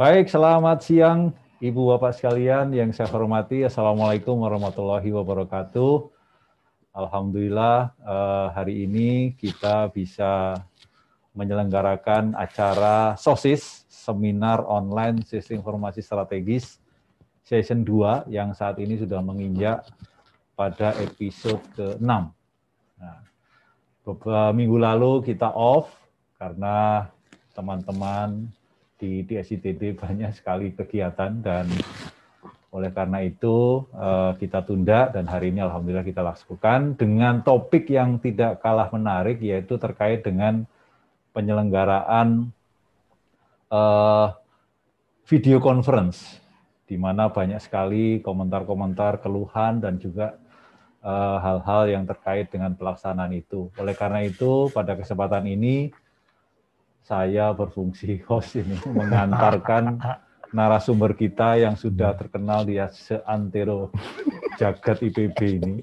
Baik, selamat siang Ibu Bapak sekalian yang saya hormati. Assalamualaikum warahmatullahi wabarakatuh. Alhamdulillah eh, hari ini kita bisa menyelenggarakan acara SOSIS, Seminar Online Sistem Informasi Strategis Season 2 yang saat ini sudah menginjak pada episode ke-6. Nah, minggu lalu kita off karena teman-teman di TSITD banyak sekali kegiatan dan oleh karena itu eh, kita tunda dan hari ini alhamdulillah kita lakukan dengan topik yang tidak kalah menarik yaitu terkait dengan penyelenggaraan eh, video conference di mana banyak sekali komentar-komentar keluhan dan juga eh, hal-hal yang terkait dengan pelaksanaan itu. Oleh karena itu pada kesempatan ini saya berfungsi host ini mengantarkan narasumber kita yang sudah terkenal di seantero jagat IPB ini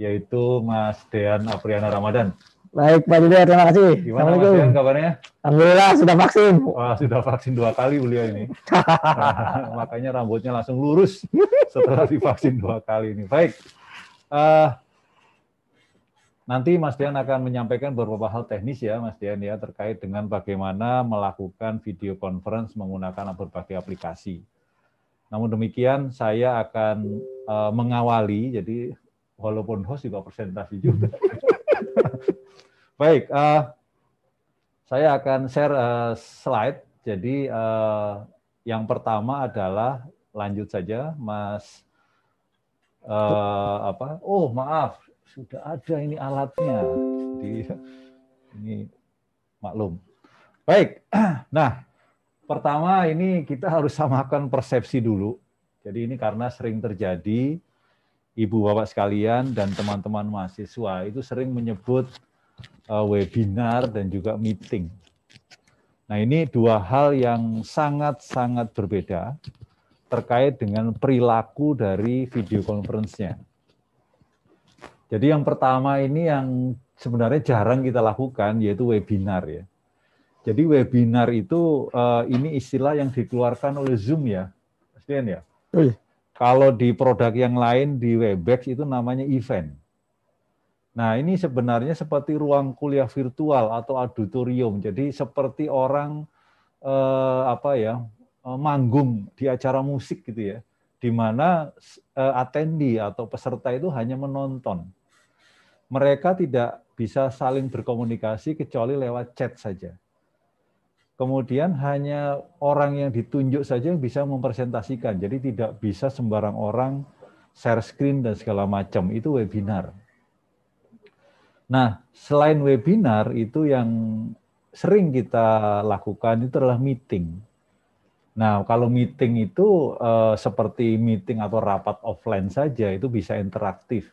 yaitu Mas Dean Apriana Ramadan. Baik, Pak Dede, terima kasih. Gimana Mas Dean kabarnya? Alhamdulillah sudah vaksin. Wah, sudah vaksin dua kali beliau ini. nah, makanya rambutnya langsung lurus setelah divaksin dua kali ini. Baik. Uh, Nanti Mas Dian akan menyampaikan beberapa hal teknis ya Mas Dian ya terkait dengan bagaimana melakukan video conference menggunakan berbagai aplikasi. Namun demikian saya akan uh, mengawali jadi walaupun host juga presentasi juga. Baik, uh, saya akan share uh, slide. Jadi uh, yang pertama adalah lanjut saja Mas uh, apa? Oh, maaf sudah ada ini alatnya. Jadi ini maklum. Baik. Nah, pertama ini kita harus samakan persepsi dulu. Jadi ini karena sering terjadi Ibu Bapak sekalian dan teman-teman mahasiswa itu sering menyebut eh, webinar dan juga meeting. Nah, ini dua hal yang sangat-sangat berbeda terkait dengan perilaku dari video conference-nya. Jadi yang pertama ini yang sebenarnya jarang kita lakukan yaitu webinar ya. Jadi webinar itu uh, ini istilah yang dikeluarkan oleh Zoom ya, Mas Dian ya. Oh, Kalau di produk yang lain di Webex itu namanya event. Nah ini sebenarnya seperti ruang kuliah virtual atau auditorium. Jadi seperti orang eh, apa ya eh, manggung di acara musik gitu ya, di mana eh, atendi atau peserta itu hanya menonton mereka tidak bisa saling berkomunikasi kecuali lewat chat saja. Kemudian hanya orang yang ditunjuk saja yang bisa mempresentasikan. Jadi tidak bisa sembarang orang share screen dan segala macam. Itu webinar. Nah, selain webinar itu yang sering kita lakukan itu adalah meeting. Nah, kalau meeting itu eh, seperti meeting atau rapat offline saja itu bisa interaktif.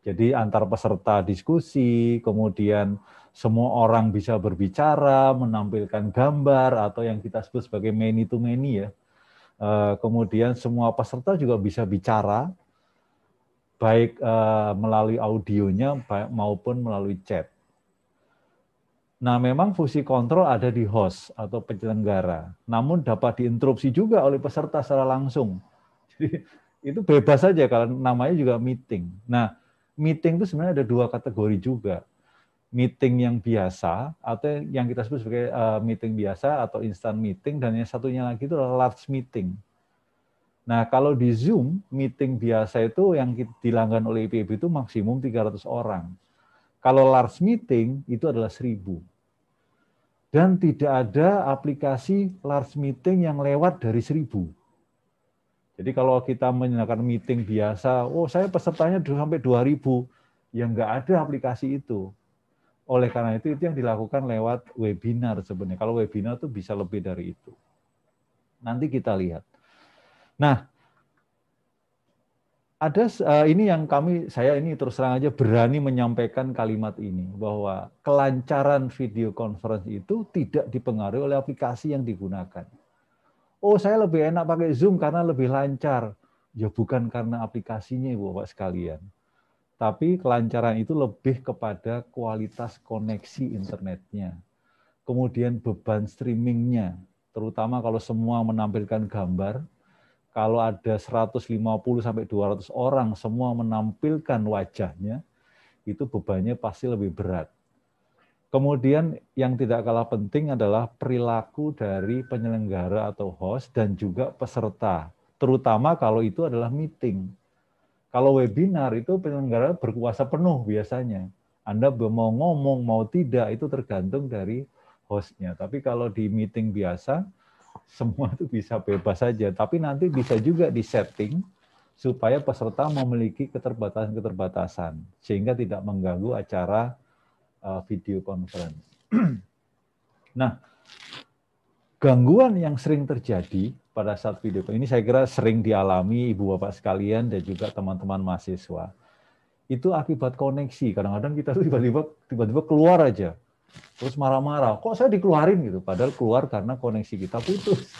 Jadi antar peserta diskusi, kemudian semua orang bisa berbicara, menampilkan gambar atau yang kita sebut sebagai many to many ya. Eh, kemudian semua peserta juga bisa bicara, baik eh, melalui audionya maupun melalui chat. Nah, memang fungsi kontrol ada di host atau penyelenggara, namun dapat diinterupsi juga oleh peserta secara langsung. Jadi itu bebas saja kalau namanya juga meeting. Nah, meeting itu sebenarnya ada dua kategori juga. Meeting yang biasa atau yang kita sebut sebagai eh, meeting biasa atau instant meeting dan yang satunya lagi itu adalah large meeting. Nah, kalau di Zoom, meeting biasa itu yang dilanggan oleh IPB itu maksimum 300 orang. Kalau large meeting itu adalah 1000. Dan tidak ada aplikasi large meeting yang lewat dari 1000 jadi kalau kita menyelenggarakan meeting biasa, oh saya pesertanya sampai 2000, ya nggak ada aplikasi itu. Oleh karena itu, itu yang dilakukan lewat webinar sebenarnya. Kalau webinar itu bisa lebih dari itu. Nanti kita lihat. Nah, ada eh, ini yang kami, saya ini terus terang aja berani menyampaikan kalimat ini, bahwa kelancaran video conference itu tidak dipengaruhi oleh aplikasi yang digunakan oh saya lebih enak pakai Zoom karena lebih lancar. Ya bukan karena aplikasinya Ibu Bapak sekalian. Tapi kelancaran itu lebih kepada kualitas koneksi internetnya. Kemudian beban streamingnya, terutama kalau semua menampilkan gambar, kalau ada 150 sampai 200 orang semua menampilkan wajahnya, itu bebannya pasti lebih berat. Kemudian yang tidak kalah penting adalah perilaku dari penyelenggara atau host dan juga peserta, terutama kalau itu adalah meeting. Kalau webinar itu penyelenggara berkuasa penuh biasanya. Anda mau ngomong mau tidak itu tergantung dari hostnya. Tapi kalau di meeting biasa, semua itu bisa bebas saja. Tapi nanti bisa juga disetting supaya peserta memiliki keterbatasan-keterbatasan sehingga tidak mengganggu acara Uh, video conference. nah, gangguan yang sering terjadi pada saat video ini saya kira sering dialami ibu bapak sekalian dan juga teman-teman mahasiswa itu akibat koneksi. Kadang-kadang kita tiba-tiba tiba-tiba keluar aja. Terus marah-marah, kok saya dikeluarin gitu. Padahal keluar karena koneksi kita putus.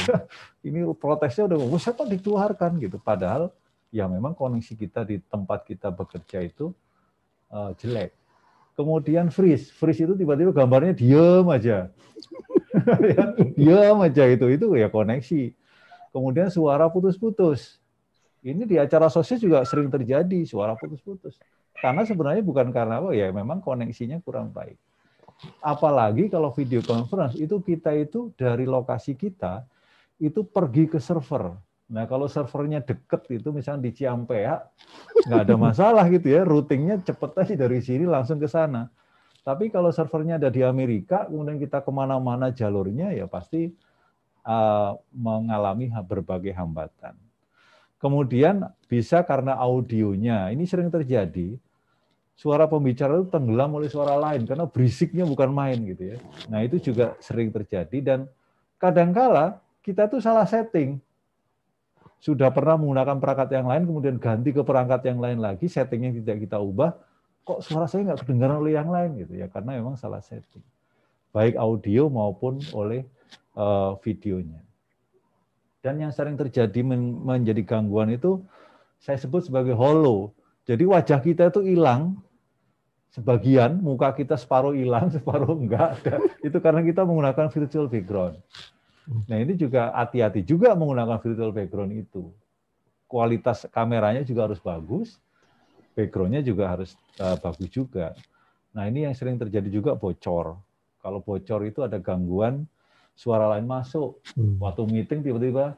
Ini protesnya udah, kok saya kok dikeluarkan gitu. Padahal ya memang koneksi kita di tempat kita bekerja itu uh, jelek kemudian freeze. Freeze itu tiba-tiba gambarnya diem aja. diam ya, diem aja itu. Itu ya koneksi. Kemudian suara putus-putus. Ini di acara sosial juga sering terjadi, suara putus-putus. Karena sebenarnya bukan karena apa, ya memang koneksinya kurang baik. Apalagi kalau video conference, itu kita itu dari lokasi kita, itu pergi ke server Nah kalau servernya deket itu misalnya di Ciampea, nggak ada masalah gitu ya, routingnya cepet aja dari sini langsung ke sana. Tapi kalau servernya ada di Amerika, kemudian kita kemana-mana jalurnya, ya pasti uh, mengalami berbagai hambatan. Kemudian bisa karena audionya, ini sering terjadi, suara pembicara itu tenggelam oleh suara lain, karena berisiknya bukan main gitu ya. Nah itu juga sering terjadi, dan kadangkala kita tuh salah setting sudah pernah menggunakan perangkat yang lain, kemudian ganti ke perangkat yang lain lagi, settingnya tidak kita ubah, kok suara saya nggak kedengaran oleh yang lain gitu ya, karena memang salah setting, baik audio maupun oleh uh, videonya. Dan yang sering terjadi men menjadi gangguan itu saya sebut sebagai hollow. Jadi wajah kita itu hilang sebagian, muka kita separuh hilang, separuh enggak. Ada. Itu karena kita menggunakan virtual background. Nah ini juga hati-hati juga menggunakan virtual background itu. Kualitas kameranya juga harus bagus, backgroundnya juga harus uh, bagus juga. Nah ini yang sering terjadi juga bocor. Kalau bocor itu ada gangguan suara lain masuk. Waktu meeting tiba-tiba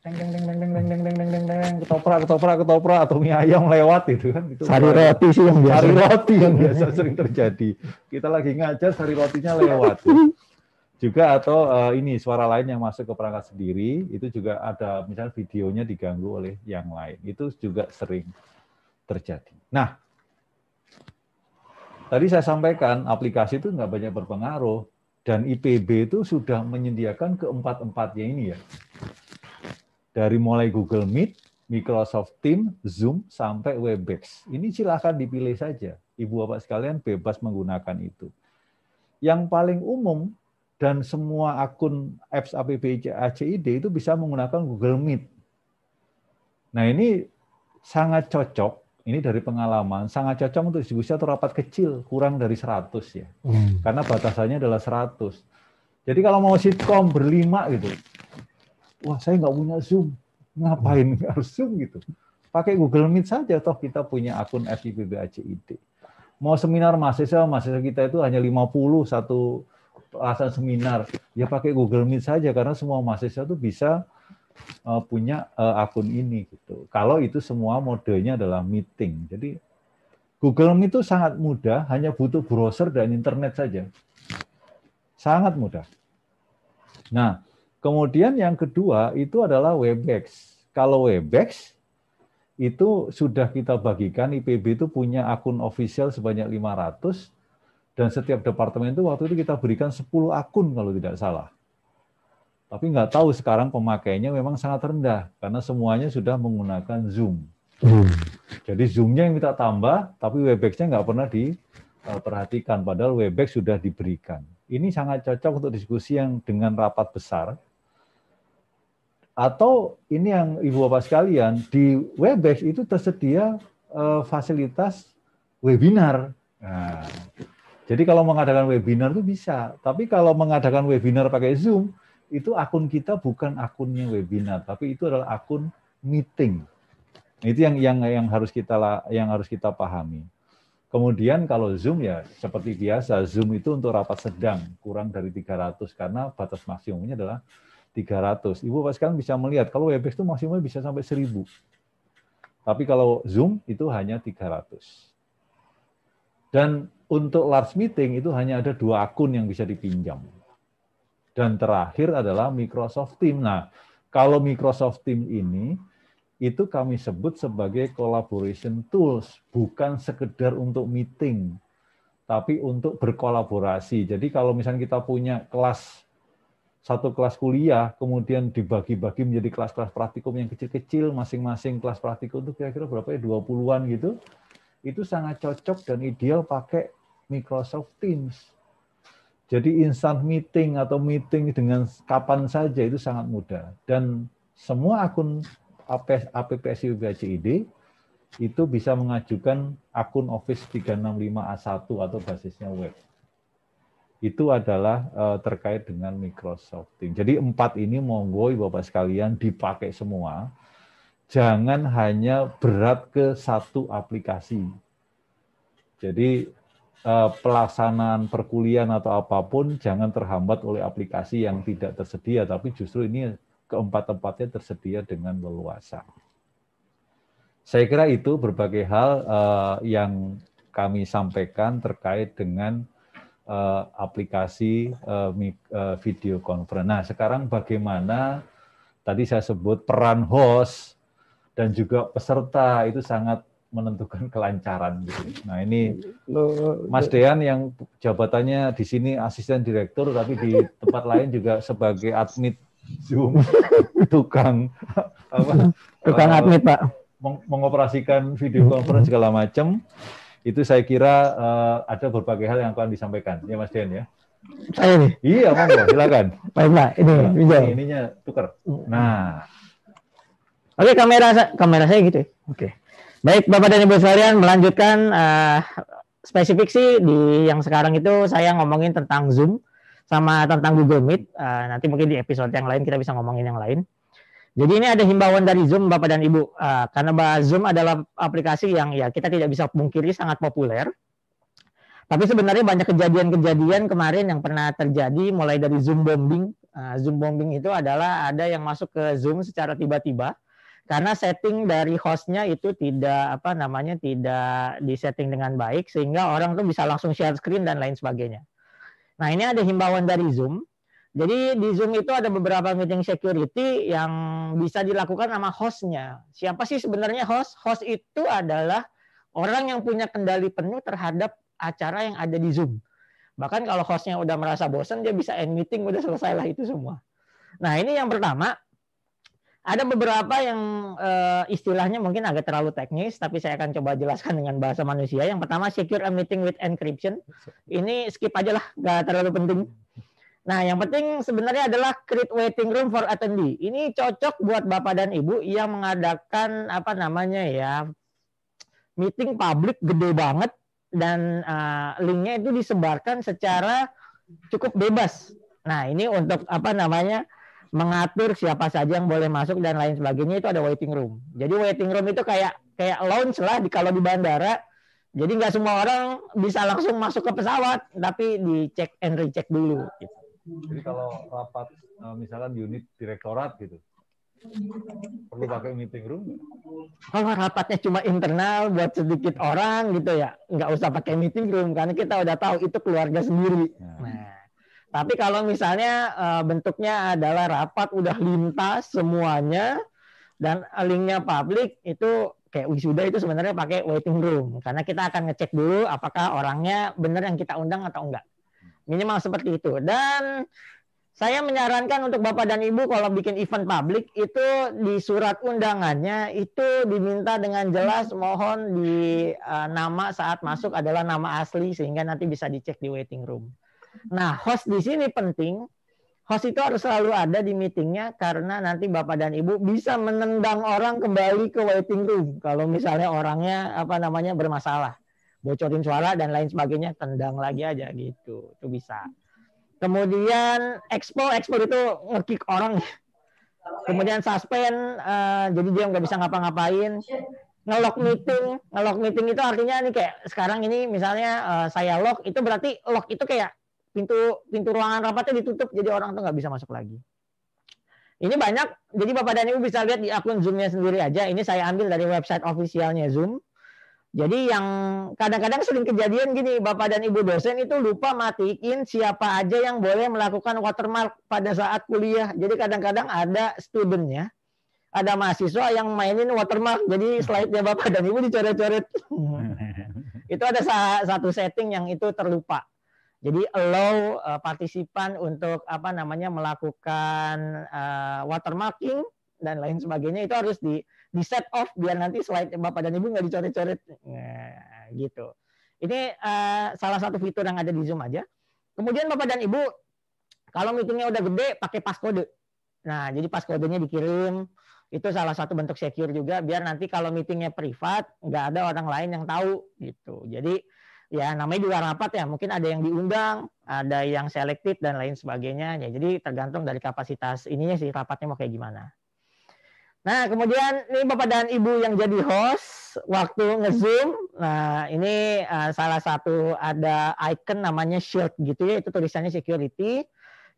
deng deng deng deng deng deng deng deng deng ketoprak ketoprak ketoprak atau mie ayam lewat itu kan itu sari roti sih yang biasa sari roti yang biasa sering terjadi kita lagi ngajar sari rotinya lewat juga atau uh, ini suara lain yang masuk ke perangkat sendiri itu juga ada misalnya videonya diganggu oleh yang lain itu juga sering terjadi. Nah, tadi saya sampaikan aplikasi itu nggak banyak berpengaruh dan IPB itu sudah menyediakan keempat empatnya ini ya dari mulai Google Meet, Microsoft Teams, Zoom sampai Webex. Ini silahkan dipilih saja. Ibu bapak sekalian bebas menggunakan itu. Yang paling umum dan semua akun apps APBJACID itu bisa menggunakan Google Meet. Nah ini sangat cocok, ini dari pengalaman, sangat cocok untuk distribusi atau rapat kecil, kurang dari 100 ya. Hmm. Karena batasannya adalah 100. Jadi kalau mau sitkom berlima gitu, wah saya nggak punya Zoom, ngapain hmm. harus Zoom gitu. Pakai Google Meet saja, toh kita punya akun FIPBACID. Mau seminar mahasiswa, mahasiswa kita itu hanya 50 satu alasan seminar ya pakai Google Meet saja karena semua mahasiswa itu bisa uh, punya uh, akun ini gitu. Kalau itu semua modenya adalah meeting. Jadi Google Meet itu sangat mudah, hanya butuh browser dan internet saja. Sangat mudah. Nah, kemudian yang kedua itu adalah Webex. Kalau Webex itu sudah kita bagikan IPB itu punya akun official sebanyak 500 dan setiap departemen itu waktu itu kita berikan 10 akun kalau tidak salah. Tapi nggak tahu sekarang pemakainya memang sangat rendah karena semuanya sudah menggunakan Zoom. Hmm. Jadi Zoom-nya yang kita tambah, tapi Webex-nya nggak pernah diperhatikan. Eh, Padahal Webex sudah diberikan. Ini sangat cocok untuk diskusi yang dengan rapat besar. Atau ini yang Ibu Bapak sekalian, di Webex itu tersedia eh, fasilitas webinar. Nah, jadi kalau mengadakan webinar itu bisa, tapi kalau mengadakan webinar pakai Zoom, itu akun kita bukan akunnya webinar, tapi itu adalah akun meeting. Itu yang yang yang harus kita yang harus kita pahami. Kemudian kalau Zoom ya seperti biasa, Zoom itu untuk rapat sedang, kurang dari 300 karena batas maksimumnya adalah 300. Ibu pasti sekarang bisa melihat kalau Webex itu maksimumnya bisa sampai 1000. Tapi kalau Zoom itu hanya 300. Dan untuk large meeting itu hanya ada dua akun yang bisa dipinjam. Dan terakhir adalah Microsoft Team. Nah, kalau Microsoft Team ini itu kami sebut sebagai collaboration tools, bukan sekedar untuk meeting, tapi untuk berkolaborasi. Jadi kalau misalnya kita punya kelas satu kelas kuliah, kemudian dibagi-bagi menjadi kelas-kelas praktikum yang kecil-kecil, masing-masing kelas praktikum itu kira-kira berapa ya, 20-an gitu, itu sangat cocok dan ideal pakai Microsoft Teams. Jadi instant meeting atau meeting dengan kapan saja itu sangat mudah. Dan semua akun APPSI UBACID itu bisa mengajukan akun Office 365A1 atau basisnya web. Itu adalah eh, terkait dengan Microsoft Teams. Jadi empat ini monggo Bapak sekalian dipakai semua. Jangan hanya berat ke satu aplikasi. Jadi Eh, pelaksanaan perkuliahan atau apapun jangan terhambat oleh aplikasi yang tidak tersedia, tapi justru ini keempat-empatnya tersedia dengan leluasa. Saya kira itu berbagai hal eh, yang kami sampaikan terkait dengan eh, aplikasi video conference. Nah, sekarang bagaimana tadi saya sebut peran host dan juga peserta itu sangat menentukan kelancaran gitu. Nah ini Mas Dean yang jabatannya di sini asisten direktur tapi di tempat lain juga sebagai admin Zoom tukang apa tukang admin Pak meng mengoperasikan video conference segala macam itu saya kira uh, ada berbagai hal yang akan disampaikan ya Mas Dean ya. Saya nih. Iya, monggo, silakan. Baik, Pak. Ini, nah, ini ininya tukar. Nah. Oke, kamera kamera saya gitu ya. Oke. Oke. Baik Bapak dan Ibu sekalian, melanjutkan uh, spesifik sih di yang sekarang itu saya ngomongin tentang Zoom sama tentang Google Meet. Uh, nanti mungkin di episode yang lain kita bisa ngomongin yang lain. Jadi ini ada himbauan dari Zoom Bapak dan Ibu uh, karena Zoom adalah aplikasi yang ya kita tidak bisa pungkiri sangat populer. Tapi sebenarnya banyak kejadian-kejadian kemarin yang pernah terjadi mulai dari Zoom bombing. Uh, Zoom bombing itu adalah ada yang masuk ke Zoom secara tiba-tiba karena setting dari hostnya itu tidak apa namanya tidak disetting dengan baik sehingga orang tuh bisa langsung share screen dan lain sebagainya. Nah ini ada himbauan dari Zoom. Jadi di Zoom itu ada beberapa meeting security yang bisa dilakukan sama hostnya. Siapa sih sebenarnya host? Host itu adalah orang yang punya kendali penuh terhadap acara yang ada di Zoom. Bahkan kalau hostnya udah merasa bosan, dia bisa end meeting, udah selesailah itu semua. Nah ini yang pertama, ada beberapa yang uh, istilahnya mungkin agak terlalu teknis, tapi saya akan coba jelaskan dengan bahasa manusia. Yang pertama, secure a meeting with encryption. Ini skip aja lah, nggak terlalu penting. Nah, yang penting sebenarnya adalah create waiting room for attendee. Ini cocok buat bapak dan ibu yang mengadakan apa namanya ya meeting publik gede banget dan uh, linknya itu disebarkan secara cukup bebas. Nah, ini untuk apa namanya? mengatur siapa saja yang boleh masuk dan lain sebagainya itu ada waiting room. Jadi waiting room itu kayak kayak lounge lah di kalau di bandara. Jadi nggak semua orang bisa langsung masuk ke pesawat, tapi dicek and recheck dulu. Gitu. Jadi kalau rapat eh, misalkan unit direktorat gitu, perlu pakai meeting room? Kalau oh, rapatnya cuma internal buat sedikit orang gitu ya, nggak usah pakai meeting room karena kita udah tahu itu keluarga sendiri. Ya. Nah, tapi kalau misalnya uh, bentuknya adalah rapat udah lintas semuanya dan linknya publik itu kayak wisuda itu sebenarnya pakai waiting room karena kita akan ngecek dulu apakah orangnya benar yang kita undang atau enggak. Minimal seperti itu. Dan saya menyarankan untuk Bapak dan Ibu kalau bikin event publik itu di surat undangannya itu diminta dengan jelas mohon di uh, nama saat masuk adalah nama asli sehingga nanti bisa dicek di waiting room. Nah, host di sini penting. Host itu harus selalu ada di meetingnya karena nanti bapak dan ibu bisa menendang orang kembali ke waiting room kalau misalnya orangnya apa namanya bermasalah, bocorin suara dan lain sebagainya, tendang lagi aja gitu, itu bisa. Kemudian expo, expo itu ngekick orang. Kemudian suspend, uh, jadi dia nggak bisa ngapa-ngapain ngelok meeting ngelok meeting itu artinya nih kayak sekarang ini misalnya uh, saya lock itu berarti lock itu kayak pintu pintu ruangan rapatnya ditutup jadi orang tuh nggak bisa masuk lagi. Ini banyak, jadi Bapak dan Ibu bisa lihat di akun Zoom-nya sendiri aja. Ini saya ambil dari website ofisialnya Zoom. Jadi yang kadang-kadang sering kejadian gini, Bapak dan Ibu dosen itu lupa matiin siapa aja yang boleh melakukan watermark pada saat kuliah. Jadi kadang-kadang ada studentnya, ada mahasiswa yang mainin watermark. Jadi slide-nya Bapak dan Ibu dicoret-coret. itu ada satu setting yang itu terlupa. Jadi allow uh, partisipan untuk apa namanya melakukan uh, watermarking dan lain sebagainya itu harus di di set off biar nanti slide bapak dan ibu nggak dicoret-coret nah, gitu. Ini uh, salah satu fitur yang ada di Zoom aja. Kemudian bapak dan ibu kalau meetingnya udah gede pakai passcode. Nah jadi passcode-nya dikirim itu salah satu bentuk secure juga biar nanti kalau meetingnya privat nggak ada orang lain yang tahu gitu. Jadi ya namanya juga rapat ya mungkin ada yang diundang ada yang selektif dan lain sebagainya ya jadi tergantung dari kapasitas ininya sih rapatnya mau kayak gimana nah kemudian ini bapak dan ibu yang jadi host waktu ngezoom nah ini uh, salah satu ada icon namanya shield gitu ya itu tulisannya security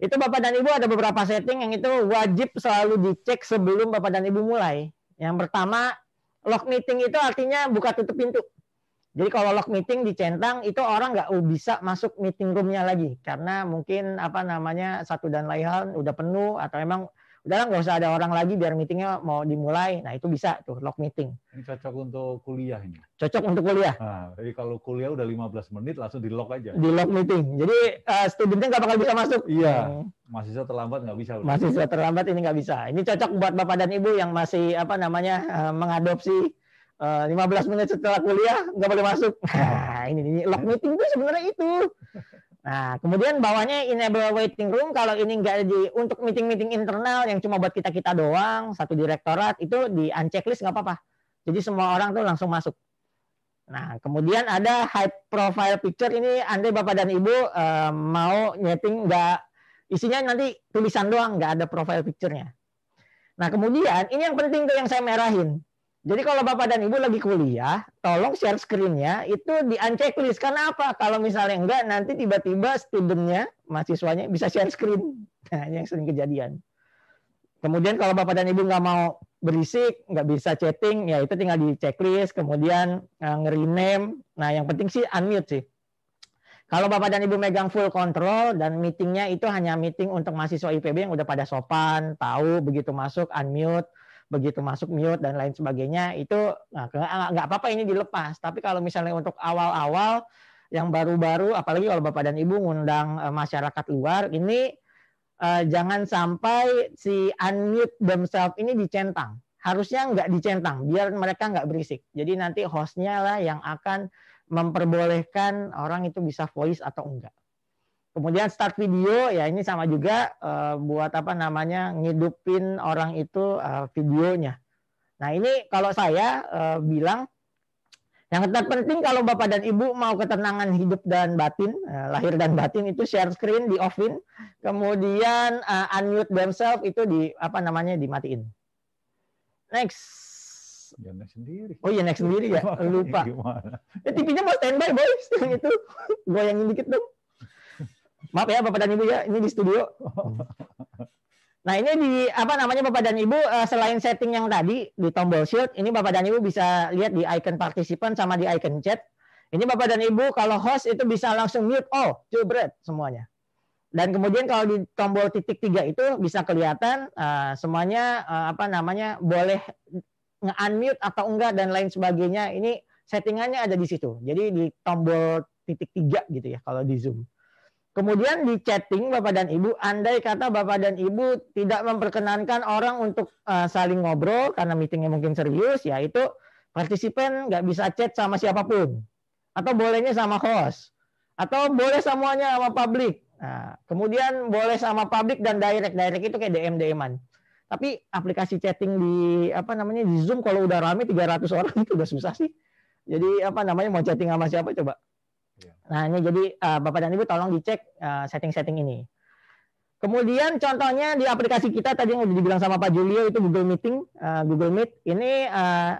itu bapak dan ibu ada beberapa setting yang itu wajib selalu dicek sebelum bapak dan ibu mulai yang pertama lock meeting itu artinya buka tutup pintu jadi kalau lock meeting dicentang itu orang nggak bisa masuk meeting roomnya lagi karena mungkin apa namanya satu dan lain hal udah penuh atau emang udah nggak usah ada orang lagi biar meetingnya mau dimulai. Nah itu bisa tuh lock meeting. Ini cocok untuk kuliah ini. Cocok untuk kuliah. Nah, jadi kalau kuliah udah 15 menit langsung di lock aja. Di lock meeting. Jadi uh, studentnya nggak bakal bisa masuk. Iya. Masih hmm. Mahasiswa terlambat nggak bisa. Mahasiswa terlambat ini nggak bisa. Ini cocok buat bapak dan ibu yang masih apa namanya uh, mengadopsi Eh, lima 15 menit setelah kuliah nggak boleh masuk. Nah, ini, ini lock meeting tuh sebenarnya itu. Nah, kemudian bawahnya enable waiting room kalau ini nggak di untuk meeting-meeting internal yang cuma buat kita-kita doang, satu direktorat itu di unchecklist nggak apa-apa. Jadi semua orang tuh langsung masuk. Nah, kemudian ada high profile picture ini Anda Bapak dan Ibu uh, mau nyeting nggak isinya nanti tulisan doang, nggak ada profile picturenya. Nah, kemudian ini yang penting tuh yang saya merahin. Jadi kalau Bapak dan Ibu lagi kuliah, tolong share screen-nya itu di unchecklist. Karena apa? Kalau misalnya enggak, nanti tiba-tiba studentnya, mahasiswanya bisa share screen. Nah, yang sering kejadian. Kemudian kalau Bapak dan Ibu nggak mau berisik, nggak bisa chatting, ya itu tinggal di checklist, kemudian eh, nge-rename. Nah, yang penting sih unmute sih. Kalau Bapak dan Ibu megang full control dan meetingnya itu hanya meeting untuk mahasiswa IPB yang udah pada sopan, tahu begitu masuk unmute, begitu masuk mute dan lain sebagainya itu nah, ah, nggak apa-apa ini dilepas tapi kalau misalnya untuk awal-awal yang baru-baru apalagi kalau bapak dan ibu ngundang eh, masyarakat luar ini eh, jangan sampai si unmute themselves ini dicentang harusnya nggak dicentang biar mereka nggak berisik jadi nanti hostnya lah yang akan memperbolehkan orang itu bisa voice atau enggak Kemudian start video ya ini sama juga uh, buat apa namanya ngidupin orang itu uh, videonya. Nah ini kalau saya uh, bilang yang terpenting kalau bapak dan ibu mau ketenangan hidup dan batin, lahir dan batin itu share screen di offin, kemudian uh, unmute themselves itu di apa namanya dimatiin. Next. Ya, sendiri. Oh iya next sendiri ya, lupa. Ya, TV-nya mau standby boys itu goyangin dikit dong. Maaf ya Bapak dan Ibu ya, ini di studio. Nah ini di apa namanya Bapak dan Ibu eh, selain setting yang tadi di tombol shield, ini Bapak dan Ibu bisa lihat di icon participant sama di icon chat. Ini Bapak dan Ibu kalau host itu bisa langsung mute all, jebret semuanya. Dan kemudian kalau di tombol titik tiga itu bisa kelihatan eh, semuanya eh, apa namanya boleh nge-unmute atau enggak dan lain sebagainya. Ini settingannya ada di situ. Jadi di tombol titik tiga gitu ya kalau di Zoom. Kemudian di chatting Bapak dan Ibu, andai kata Bapak dan Ibu tidak memperkenankan orang untuk uh, saling ngobrol karena meetingnya mungkin serius, ya itu partisipan nggak bisa chat sama siapapun. Atau bolehnya sama host. Atau boleh semuanya sama publik. Nah, kemudian boleh sama publik dan direct. Direct itu kayak DM-DM-an. Tapi aplikasi chatting di apa namanya di Zoom kalau udah rame 300 orang itu udah susah sih. Jadi apa namanya mau chatting sama siapa coba? Iya. Nah ini jadi uh, Bapak dan Ibu tolong dicek setting eh, setting-setting ini. Kemudian contohnya di aplikasi kita tadi yang udah dibilang sama Pak Julio itu Google Meeting, uh, Google Meet. Ini uh,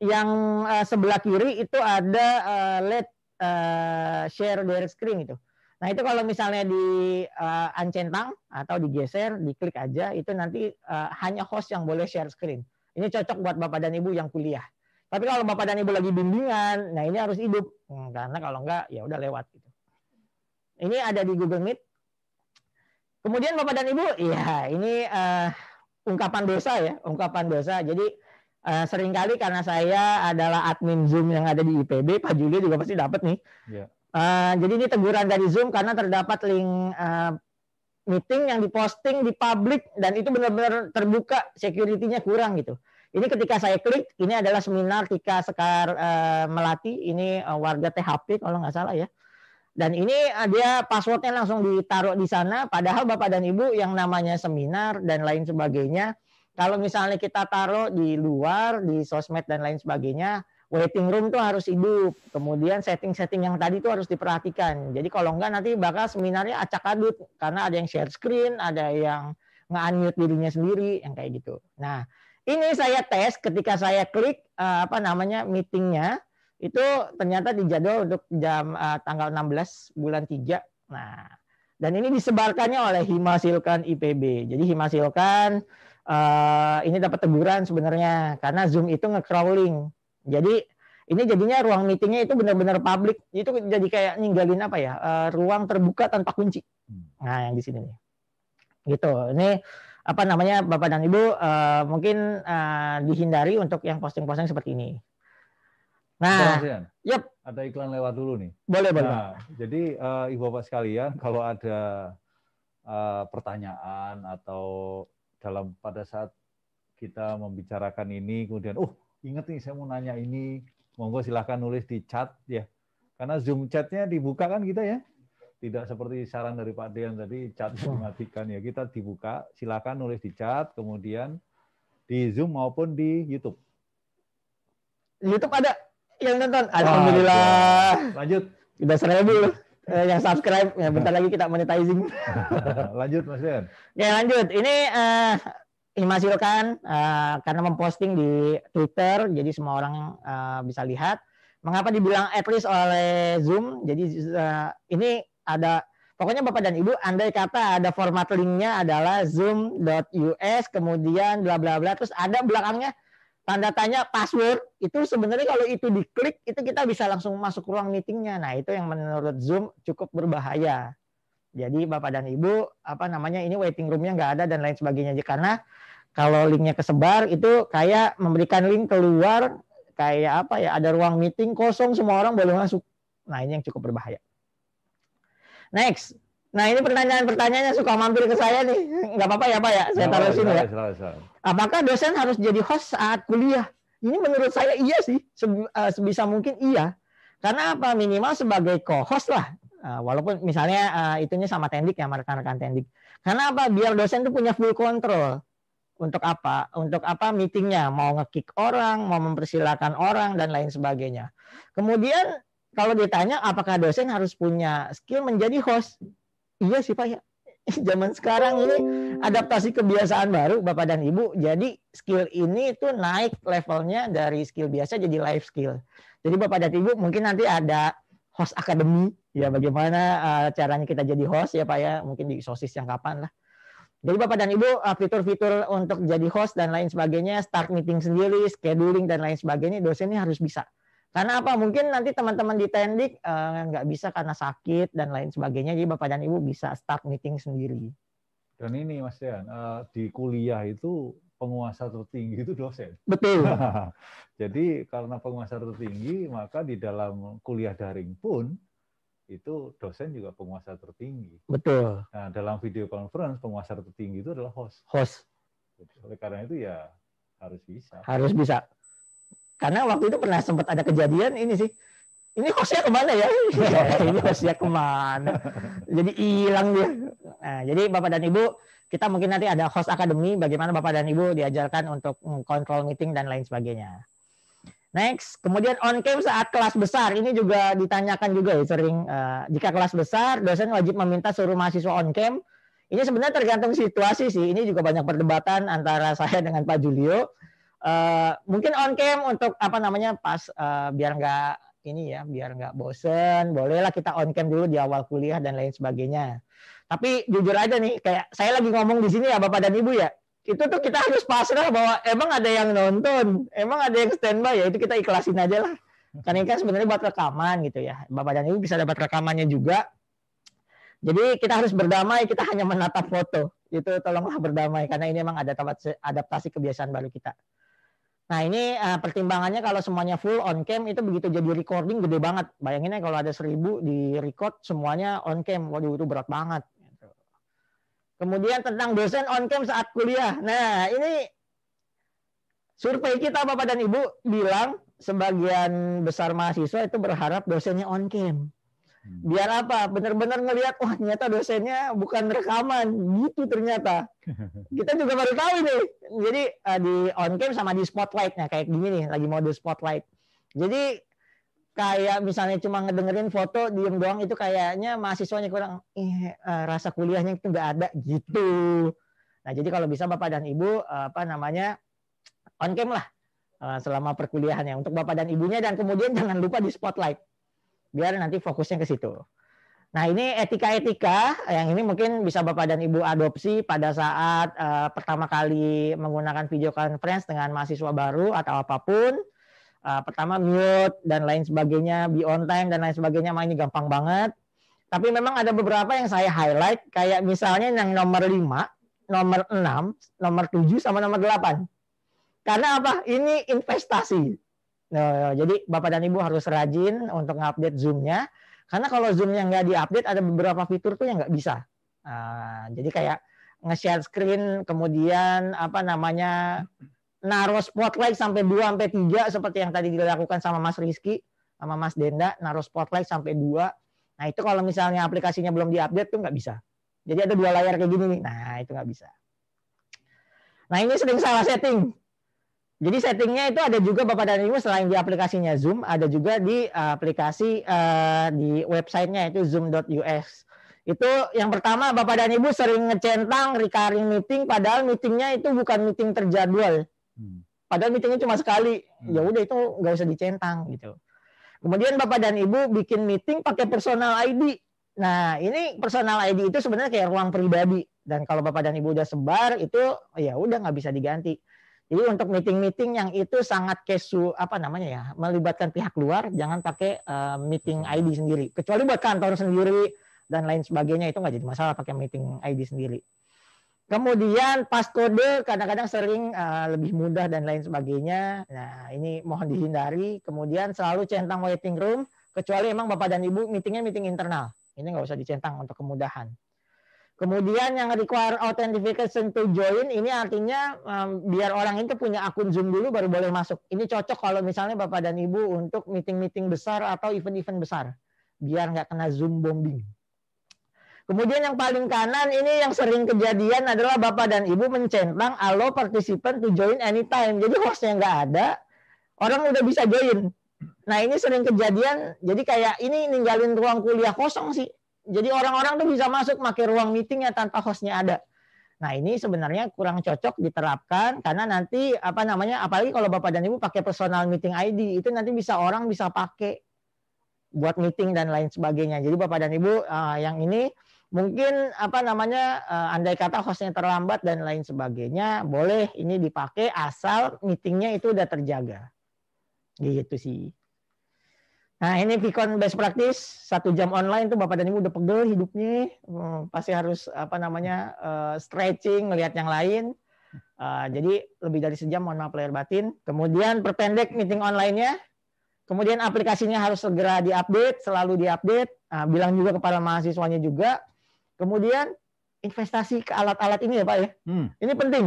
yang uh, sebelah kiri itu ada uh, LED uh, share direct screen itu. Nah itu kalau misalnya di uh, ancentang atau digeser, diklik aja itu nanti uh, hanya host yang boleh share screen. Ini cocok buat bapak dan ibu yang kuliah. Tapi kalau bapak dan ibu lagi bimbingan, nah ini harus hidup. Hmm, karena kalau enggak ya udah lewat gitu. Ini ada di Google Meet. Kemudian bapak dan ibu, ya ini uh, ungkapan dosa ya, ungkapan dosa. Jadi uh, seringkali karena saya adalah admin Zoom yang ada di IPB, Pak Juli juga pasti dapat nih. Uh, jadi ini teguran dari Zoom karena terdapat link uh, meeting yang diposting di publik dan itu benar-benar terbuka, security-nya kurang gitu. Ini ketika saya klik, ini adalah seminar Tika Sekar uh, Melati, ini uh, warga THP kalau nggak salah ya. Dan ini eh, dia passwordnya langsung ditaruh di sana. Padahal bapak dan ibu yang namanya seminar dan lain sebagainya, kalau misalnya kita taruh di luar, di sosmed dan lain sebagainya, waiting room tuh harus hidup. Kemudian setting-setting yang tadi itu harus diperhatikan. Jadi kalau enggak nanti bakal seminarnya acak-adut karena ada yang share screen, ada yang nge-unmute dirinya sendiri, yang kayak gitu. Nah, ini saya tes ketika saya klik eh, apa namanya meetingnya itu ternyata dijadwal untuk jam uh, tanggal 16 bulan 3. Nah, dan ini disebarkannya oleh Himasilkan IPB. Jadi Himasilkan eh, ini dapat teguran sebenarnya karena Zoom itu nge-crawling. Jadi ini jadinya ruang meetingnya itu benar-benar publik. Itu jadi kayak ninggalin apa ya? ruang terbuka tanpa kunci. Hmm. Nah, yang di sini nih. Gitu. Ini apa namanya Bapak dan Ibu uh, mungkin uh, dihindari untuk yang posting-posting seperti ini. Nah, yep. ada iklan lewat dulu nih. Boleh, boleh. Nah, jadi uh, Ibu Bapak sekalian, kalau ada uh, pertanyaan atau dalam pada saat kita membicarakan ini kemudian oh, uh, inget nih saya mau nanya ini, monggo silahkan nulis di chat ya. Karena Zoom chatnya dibuka kan kita ya tidak seperti saran dari Pak Dean tadi chat dimatikan ya kita dibuka silakan nulis di chat kemudian di Zoom maupun di YouTube. YouTube ada yang nonton alhamdulillah. Wah, lanjut. Udah seribu ya, eh, yang subscribe ya bentar lagi kita monetizing. lanjut Mas Dean. Ya lanjut ini uh, Mas uh, karena memposting di Twitter jadi semua orang uh, bisa lihat. Mengapa dibilang at least oleh Zoom? Jadi uh, ini ada pokoknya Bapak dan Ibu andai kata ada format linknya adalah zoom.us kemudian bla bla bla terus ada belakangnya tanda tanya password itu sebenarnya kalau itu diklik itu kita bisa langsung masuk ruang meetingnya nah itu yang menurut zoom cukup berbahaya jadi bapak dan ibu apa namanya ini waiting roomnya nggak ada dan lain sebagainya karena kalau linknya kesebar itu kayak memberikan link keluar kayak apa ya ada ruang meeting kosong semua orang boleh masuk nah ini yang cukup berbahaya Next. Nah ini pertanyaan-pertanyaannya suka mampir ke saya nih. Nggak apa-apa ya Pak ya, saya taruh sini ya. Apakah dosen harus jadi host saat kuliah? Ini menurut saya iya sih, eh, sebisa mungkin iya. Karena apa minimal sebagai co-host lah. Eh, walaupun misalnya eh, itunya sama tendik ya, rekan-rekan tendik. Karena apa? Biar dosen itu punya full control. Untuk apa? Untuk apa meetingnya? Mau ngekick orang, mau mempersilahkan orang, dan lain sebagainya. Kemudian kalau ditanya apakah dosen harus punya skill menjadi host? Iya sih Pak ya. Zaman sekarang ini adaptasi kebiasaan baru Bapak dan Ibu. Jadi skill ini itu naik levelnya dari skill biasa jadi life skill. Jadi Bapak dan Ibu mungkin nanti ada host academy ya bagaimana eh, caranya kita jadi host ya Pak ya. Mungkin di sosis yang kapan lah. Jadi Bapak dan Ibu eh, fitur-fitur untuk jadi host dan lain sebagainya, start meeting sendiri, scheduling dan lain sebagainya dosen ini harus bisa karena apa? Mungkin nanti teman-teman di Tendik eh, nggak uh, bisa karena sakit dan lain sebagainya. Jadi Bapak dan Ibu bisa start meeting sendiri. Dan ini Mas Dian, uh, eh, di kuliah itu penguasa tertinggi itu dosen. Betul. Jadi karena penguasa tertinggi, maka di dalam kuliah daring pun itu dosen juga penguasa tertinggi. Betul. Nah, dalam video conference penguasa tertinggi itu adalah host. Host. Oleh karena itu ya harus bisa. Harus bisa. Karena waktu itu pernah sempat ada kejadian ini sih. Ini hostnya kemana ya? ini hostnya kemana? Jadi hilang dia. Nah, jadi Bapak dan Ibu, kita mungkin nanti ada host akademi bagaimana Bapak dan Ibu diajarkan untuk kontrol meeting dan lain sebagainya. Next, kemudian on cam saat kelas besar ini juga ditanyakan juga ya sering. Uh, jika kelas besar, dosen wajib meminta suruh mahasiswa on cam. Ini sebenarnya tergantung situasi sih. Ini juga banyak perdebatan antara saya dengan Pak Julio uh, mungkin on cam untuk apa namanya pas uh, biar nggak ini ya biar nggak bosen bolehlah kita on cam dulu di awal kuliah dan lain sebagainya tapi jujur aja nih kayak saya lagi ngomong di sini ya bapak dan ibu ya itu tuh kita harus pasrah bahwa emang ada yang nonton emang ada yang standby ya itu kita ikhlasin aja lah karena ini kan sebenarnya buat rekaman gitu ya bapak dan ibu bisa dapat rekamannya juga jadi kita harus berdamai, kita hanya menatap foto. Itu tolonglah berdamai karena ini emang ada adaptasi kebiasaan baru kita. Nah ini uh, pertimbangannya kalau semuanya full on cam itu begitu jadi recording gede banget. Bayanginnya kalau ada seribu di record semuanya on cam. Waduh itu berat banget. Gitu. Kemudian tentang dosen on cam saat kuliah. Nah ini survei kita Bapak dan Ibu bilang sebagian besar mahasiswa itu berharap dosennya on cam. Hmm. biar apa benar-benar ngelihat wah ternyata dosennya bukan rekaman gitu ternyata kita juga baru tahu nih jadi eh, di on cam sama di spotlightnya kayak gini nih lagi mode spotlight jadi kayak misalnya cuma ngedengerin foto diem doang itu kayaknya mahasiswanya kurang eh, rasa kuliahnya itu nggak ada gitu nah jadi kalau bisa bapak dan ibu eh, apa namanya on cam lah selama eh, selama perkuliahannya untuk bapak dan ibunya dan kemudian jangan lupa di spotlight biar nanti fokusnya ke situ. Nah ini etika-etika yang ini mungkin bisa bapak dan ibu adopsi pada saat uh, pertama kali menggunakan video conference dengan mahasiswa baru atau apapun. Uh, pertama mute dan lain sebagainya, be on time dan lain sebagainya, mainnya gampang banget. Tapi memang ada beberapa yang saya highlight, kayak misalnya yang nomor 5, nomor 6, nomor 7, sama nomor 8. Karena apa? Ini investasi Eh, jadi Bapak dan Ibu harus rajin untuk update Zoom-nya. Karena kalau Zoom-nya nggak diupdate, ada beberapa fitur tuh yang nggak bisa. Eh, jadi kayak nge-share screen, kemudian apa namanya naruh spotlight sampai 2 sampai 3 seperti yang tadi dilakukan sama Mas Rizky sama Mas Denda, naruh spotlight sampai 2. Nah, itu kalau misalnya aplikasinya belum diupdate tuh nggak bisa. Jadi ada dua layar kayak gini nih. Nah, itu nggak bisa. Nah, ini sering salah setting. Jadi settingnya itu ada juga Bapak dan Ibu selain di aplikasinya Zoom, ada juga di uh, aplikasi uh, di websitenya itu zoom.us. Itu yang pertama Bapak dan Ibu sering ngecentang recurring meeting, padahal meetingnya itu bukan meeting terjadwal. Hmm. Padahal meetingnya cuma sekali. Hmm. Ya udah itu nggak usah dicentang gitu. Kemudian Bapak dan Ibu bikin meeting pakai personal ID. Nah, ini personal ID itu sebenarnya kayak ruang pribadi dan kalau Bapak dan Ibu udah sebar itu ya udah nggak bisa diganti jadi untuk meeting-meeting yang itu sangat kesu apa namanya ya melibatkan pihak luar, jangan pakai uh, meeting ID sendiri. Kecuali buat kantor sendiri dan lain sebagainya itu nggak jadi masalah pakai meeting ID sendiri. Kemudian pas kode kadang-kadang sering uh, lebih mudah dan lain sebagainya. Nah ini mohon dihindari. Kemudian selalu centang waiting room kecuali emang bapak dan ibu meetingnya meeting internal. Ini nggak usah dicentang untuk kemudahan. Kemudian yang require authentication to join ini artinya um, biar orang itu punya akun Zoom dulu baru boleh masuk. Ini cocok kalau misalnya Bapak dan Ibu untuk meeting-meeting besar atau event-event besar. Biar nggak kena Zoom bombing. Kemudian yang paling kanan ini yang sering kejadian adalah Bapak dan Ibu mencentang allow participant to join anytime. Jadi hostnya nggak ada, orang udah bisa join. Nah ini sering kejadian, jadi kayak ini ninggalin ruang kuliah kosong sih jadi orang-orang tuh bisa masuk pakai ruang meetingnya tanpa hostnya ada. Nah ini sebenarnya kurang cocok diterapkan karena nanti apa namanya apalagi kalau bapak dan ibu pakai personal meeting ID itu nanti bisa orang bisa pakai buat meeting dan lain sebagainya. Jadi bapak dan ibu eh, yang ini mungkin apa namanya uh, andai kata hostnya terlambat dan lain sebagainya boleh ini dipakai asal meetingnya itu udah terjaga. Gitu sih. Nah ini Vicon best practice satu jam online tuh bapak dan ibu udah pegel hidupnya hmm, pasti harus apa namanya eh, stretching ngelihat yang lain eh, jadi lebih dari sejam mohon maaf player batin kemudian perpendek meeting onlinenya kemudian aplikasinya harus segera diupdate selalu diupdate nah, bilang juga kepada mahasiswanya juga kemudian investasi ke alat-alat ini ya pak ya hmm. ini penting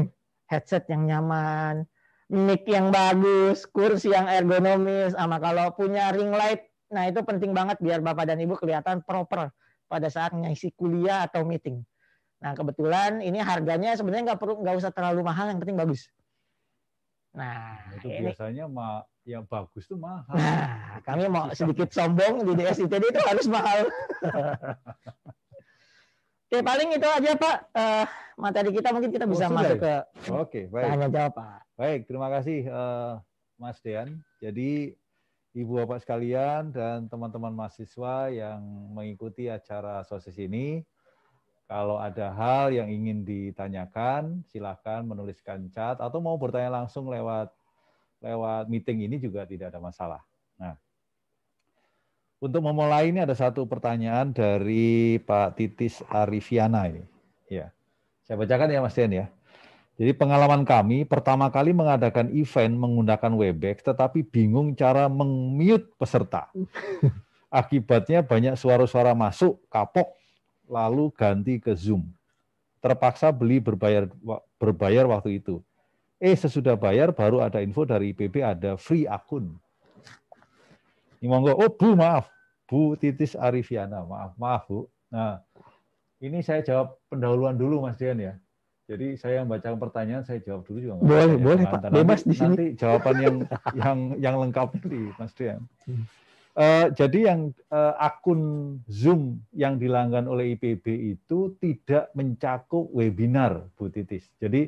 headset yang nyaman mic yang bagus, kursi yang ergonomis, sama kalau punya ring light, nah itu penting banget biar bapak dan ibu kelihatan proper pada saat ngisi kuliah atau meeting. Nah kebetulan ini harganya sebenarnya nggak perlu nggak usah terlalu mahal, yang penting bagus. Nah, nah itu ini. biasanya ma yang bagus tuh mahal. Nah, kami mau sedikit sombong di DSITD itu harus mahal. Oke, ya, paling itu aja Pak. Uh, materi kita mungkin kita bisa oh, masuk ya? ke Oke, baik. Tanya jawab Pak. Baik, terima kasih uh, Mas Dean. Jadi Ibu Bapak sekalian dan teman-teman mahasiswa yang mengikuti acara sosis ini, kalau ada hal yang ingin ditanyakan, silakan menuliskan chat atau mau bertanya langsung lewat lewat meeting ini juga tidak ada masalah. Untuk memulai ini ada satu pertanyaan dari Pak Titis Arifiana. ini. Ya. Saya bacakan ya Mas Dian ya. Jadi pengalaman kami pertama kali mengadakan event menggunakan Webex tetapi bingung cara mengmute peserta. Akibatnya banyak suara-suara masuk, kapok, lalu ganti ke Zoom. Terpaksa beli berbayar berbayar waktu itu. Eh sesudah bayar baru ada info dari IPB ada free akun. Ini monggo. Oh, Bu, maaf. Bu Titis Arifiana. Maaf, maaf, Bu. Nah, ini saya jawab pendahuluan dulu Mas Dian ya. Jadi saya yang baca pertanyaan, saya jawab dulu juga. Boleh, ya, boleh Pak. Nanti, Bebas di sini. Nanti jawaban yang yang yang lengkap nanti Mas Dian. Uh, jadi yang uh, akun Zoom yang dilanggan oleh IPB itu tidak mencakup webinar, Bu Titis. Jadi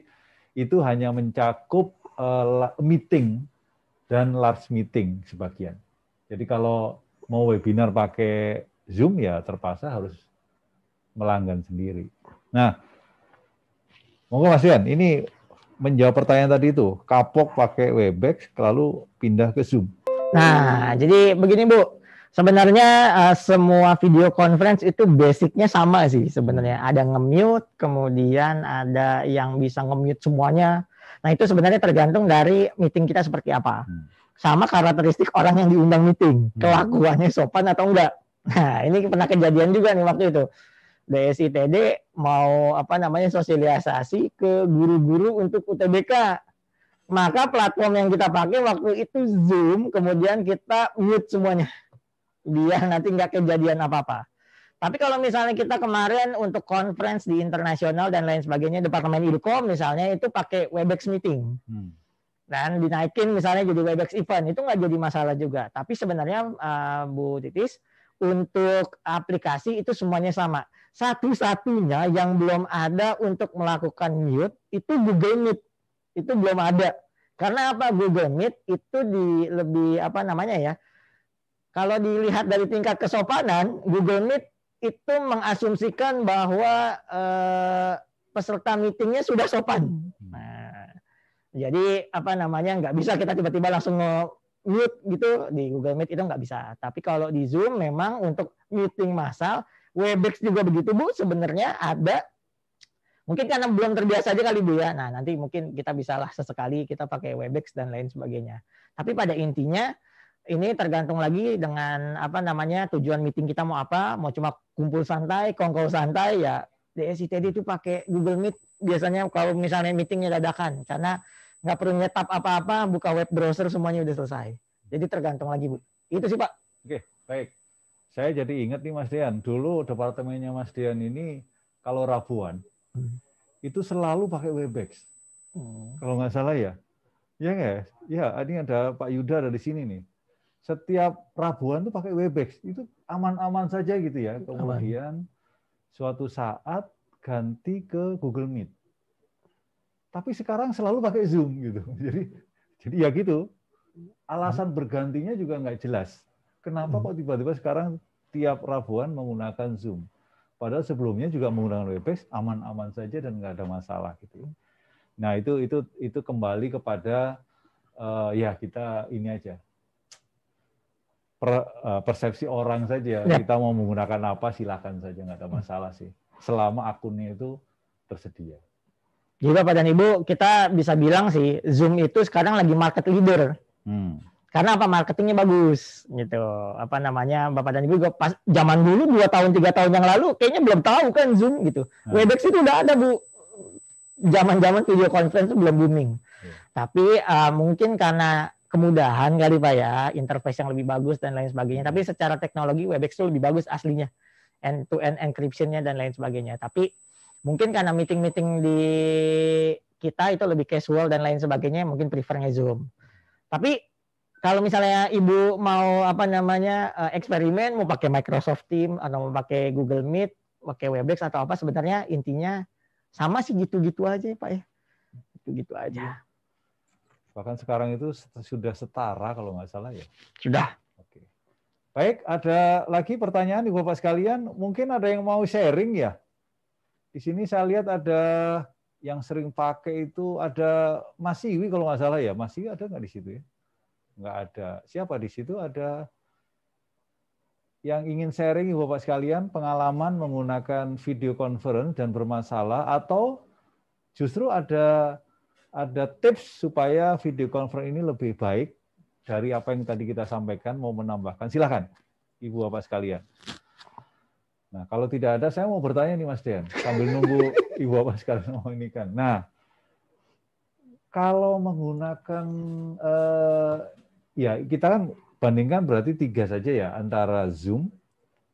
itu hanya mencakup uh, meeting dan large meeting sebagian. Jadi kalau mau webinar pakai Zoom ya terpaksa harus melanggan sendiri. Nah, monggo Mas Dian, ini menjawab pertanyaan tadi itu, kapok pakai Webex lalu pindah ke Zoom. Nah, jadi begini Bu, sebenarnya uh, semua video conference itu basicnya sama sih sebenarnya. Ada nge-mute, kemudian ada yang bisa nge-mute semuanya. Nah, itu sebenarnya tergantung dari meeting kita seperti apa. Hmm sama karakteristik orang yang diundang meeting, hmm. kelakuannya sopan atau enggak. Nah, ini pernah kejadian juga nih waktu itu. DSITD mau apa namanya sosialisasi ke guru-guru untuk UTBK. Maka platform yang kita pakai waktu itu Zoom, kemudian kita mute semuanya. Biar nanti nggak kejadian apa-apa. Tapi kalau misalnya kita kemarin untuk conference di internasional dan lain sebagainya, Departemen Ilkom misalnya itu pakai Webex meeting. Hmm dan dinaikin misalnya jadi Webex event itu nggak jadi masalah juga. Tapi sebenarnya uh, Bu Titis untuk aplikasi itu semuanya sama. Satu-satunya yang belum ada untuk melakukan mute itu Google Meet. Itu belum ada. Karena apa Google Meet itu di lebih apa namanya ya? Kalau dilihat dari tingkat kesopanan, Google Meet itu mengasumsikan bahwa eh, peserta meetingnya sudah sopan jadi apa namanya nggak bisa kita tiba-tiba langsung mute gitu di Google Meet itu nggak bisa. Tapi kalau di Zoom memang untuk meeting massal, Webex juga begitu Bu sebenarnya ada mungkin karena belum terbiasa aja kali Bu ya. Nah, nanti mungkin kita bisalah sesekali kita pakai Webex dan lain sebagainya. Tapi pada intinya ini tergantung lagi dengan apa namanya tujuan meeting kita mau apa, mau cuma kumpul santai, kongkol santai ya DSITD itu pakai Google Meet biasanya kalau misalnya meetingnya dadakan karena nggak perlu nyetap apa-apa, buka web browser semuanya udah selesai. Jadi tergantung lagi bu. Itu sih pak. Oke, baik. Saya jadi ingat nih Mas Dian, dulu departemennya Mas Dian ini kalau Rabuan hmm. itu selalu pakai Webex. Hmm. Kalau nggak salah ya, ya nggak? Ya, ya ini ada Pak Yuda ada di sini nih. Setiap Rabuan tuh pakai Webex, itu aman-aman saja gitu ya. Kemudian suatu saat ganti ke Google Meet tapi sekarang selalu pakai Zoom gitu. Jadi jadi ya gitu. Alasan hmm. bergantinya juga nggak jelas. Kenapa hmm. kok tiba-tiba sekarang tiap Rabuan menggunakan Zoom? Padahal sebelumnya juga menggunakan Webex aman-aman saja dan nggak ada masalah gitu. Nah itu itu itu kembali kepada uh, ya kita ini aja per, uh, persepsi orang saja. Ya. Kita mau menggunakan apa silahkan saja nggak ada masalah sih. Selama akunnya itu tersedia. Jadi Bapak dan Ibu, kita bisa bilang sih Zoom itu sekarang lagi market leader. Hmm. Karena apa marketingnya bagus gitu. Apa namanya Bapak dan Ibu pas zaman dulu 2 tahun 3 tahun yang lalu kayaknya belum tahu kan Zoom gitu. Hmm. Webex itu udah ada Bu. Zaman-zaman video conference itu belum booming. Hmm. Tapi uh, mungkin karena kemudahan kali Pak ya, interface yang lebih bagus dan lain sebagainya. Tapi hmm. secara teknologi Webex itu lebih bagus aslinya. End to end encryption-nya dan lain sebagainya. Tapi mungkin karena meeting-meeting di kita itu lebih casual dan lain sebagainya mungkin prefernya Zoom. Tapi kalau misalnya ibu mau apa namanya eh, eksperimen mau pakai Microsoft Team atau mau pakai Google Meet, pakai Webex atau apa sebenarnya intinya sama sih gitu-gitu aja Pak ya. Gitu-gitu aja. Iya. Bahkan sekarang itu sudah setara kalau nggak salah ya. Sudah. Oke. Baik, ada lagi pertanyaan Ibu Bapak sekalian? Mungkin ada yang mau sharing ya? Di sini saya lihat ada yang sering pakai itu ada Mas Iwi kalau nggak salah ya. Mas Iwi ada nggak di situ ya? Nggak ada. Siapa di situ? Ada yang ingin sharing Bapak sekalian pengalaman menggunakan video conference dan bermasalah atau justru ada ada tips supaya video conference ini lebih baik dari apa yang tadi kita sampaikan mau menambahkan silahkan Ibu Bapak sekalian. Nah, kalau tidak ada, saya mau bertanya nih Mas Dian, sambil nunggu Ibu apa sekarang mau ini kan. Nah, kalau menggunakan, eh, ya kita kan bandingkan berarti tiga saja ya, antara Zoom,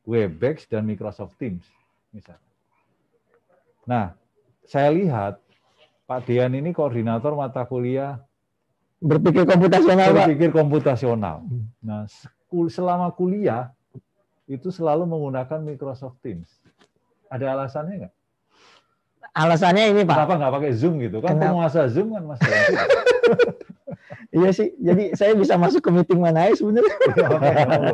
Webex, dan Microsoft Teams. Misalnya. Nah, saya lihat Pak Dian ini koordinator mata kuliah berpikir komputasional. Berpikir komputasional. Hmm. Nah, selama kuliah itu selalu menggunakan Microsoft Teams. Ada alasannya nggak? Alasannya ini Pak. Kenapa nggak pakai Zoom gitu? Kan Kenapa? penguasa Zoom kan Mas. iya sih. Jadi saya bisa masuk ke meeting mana aja sebenarnya. Iya, ya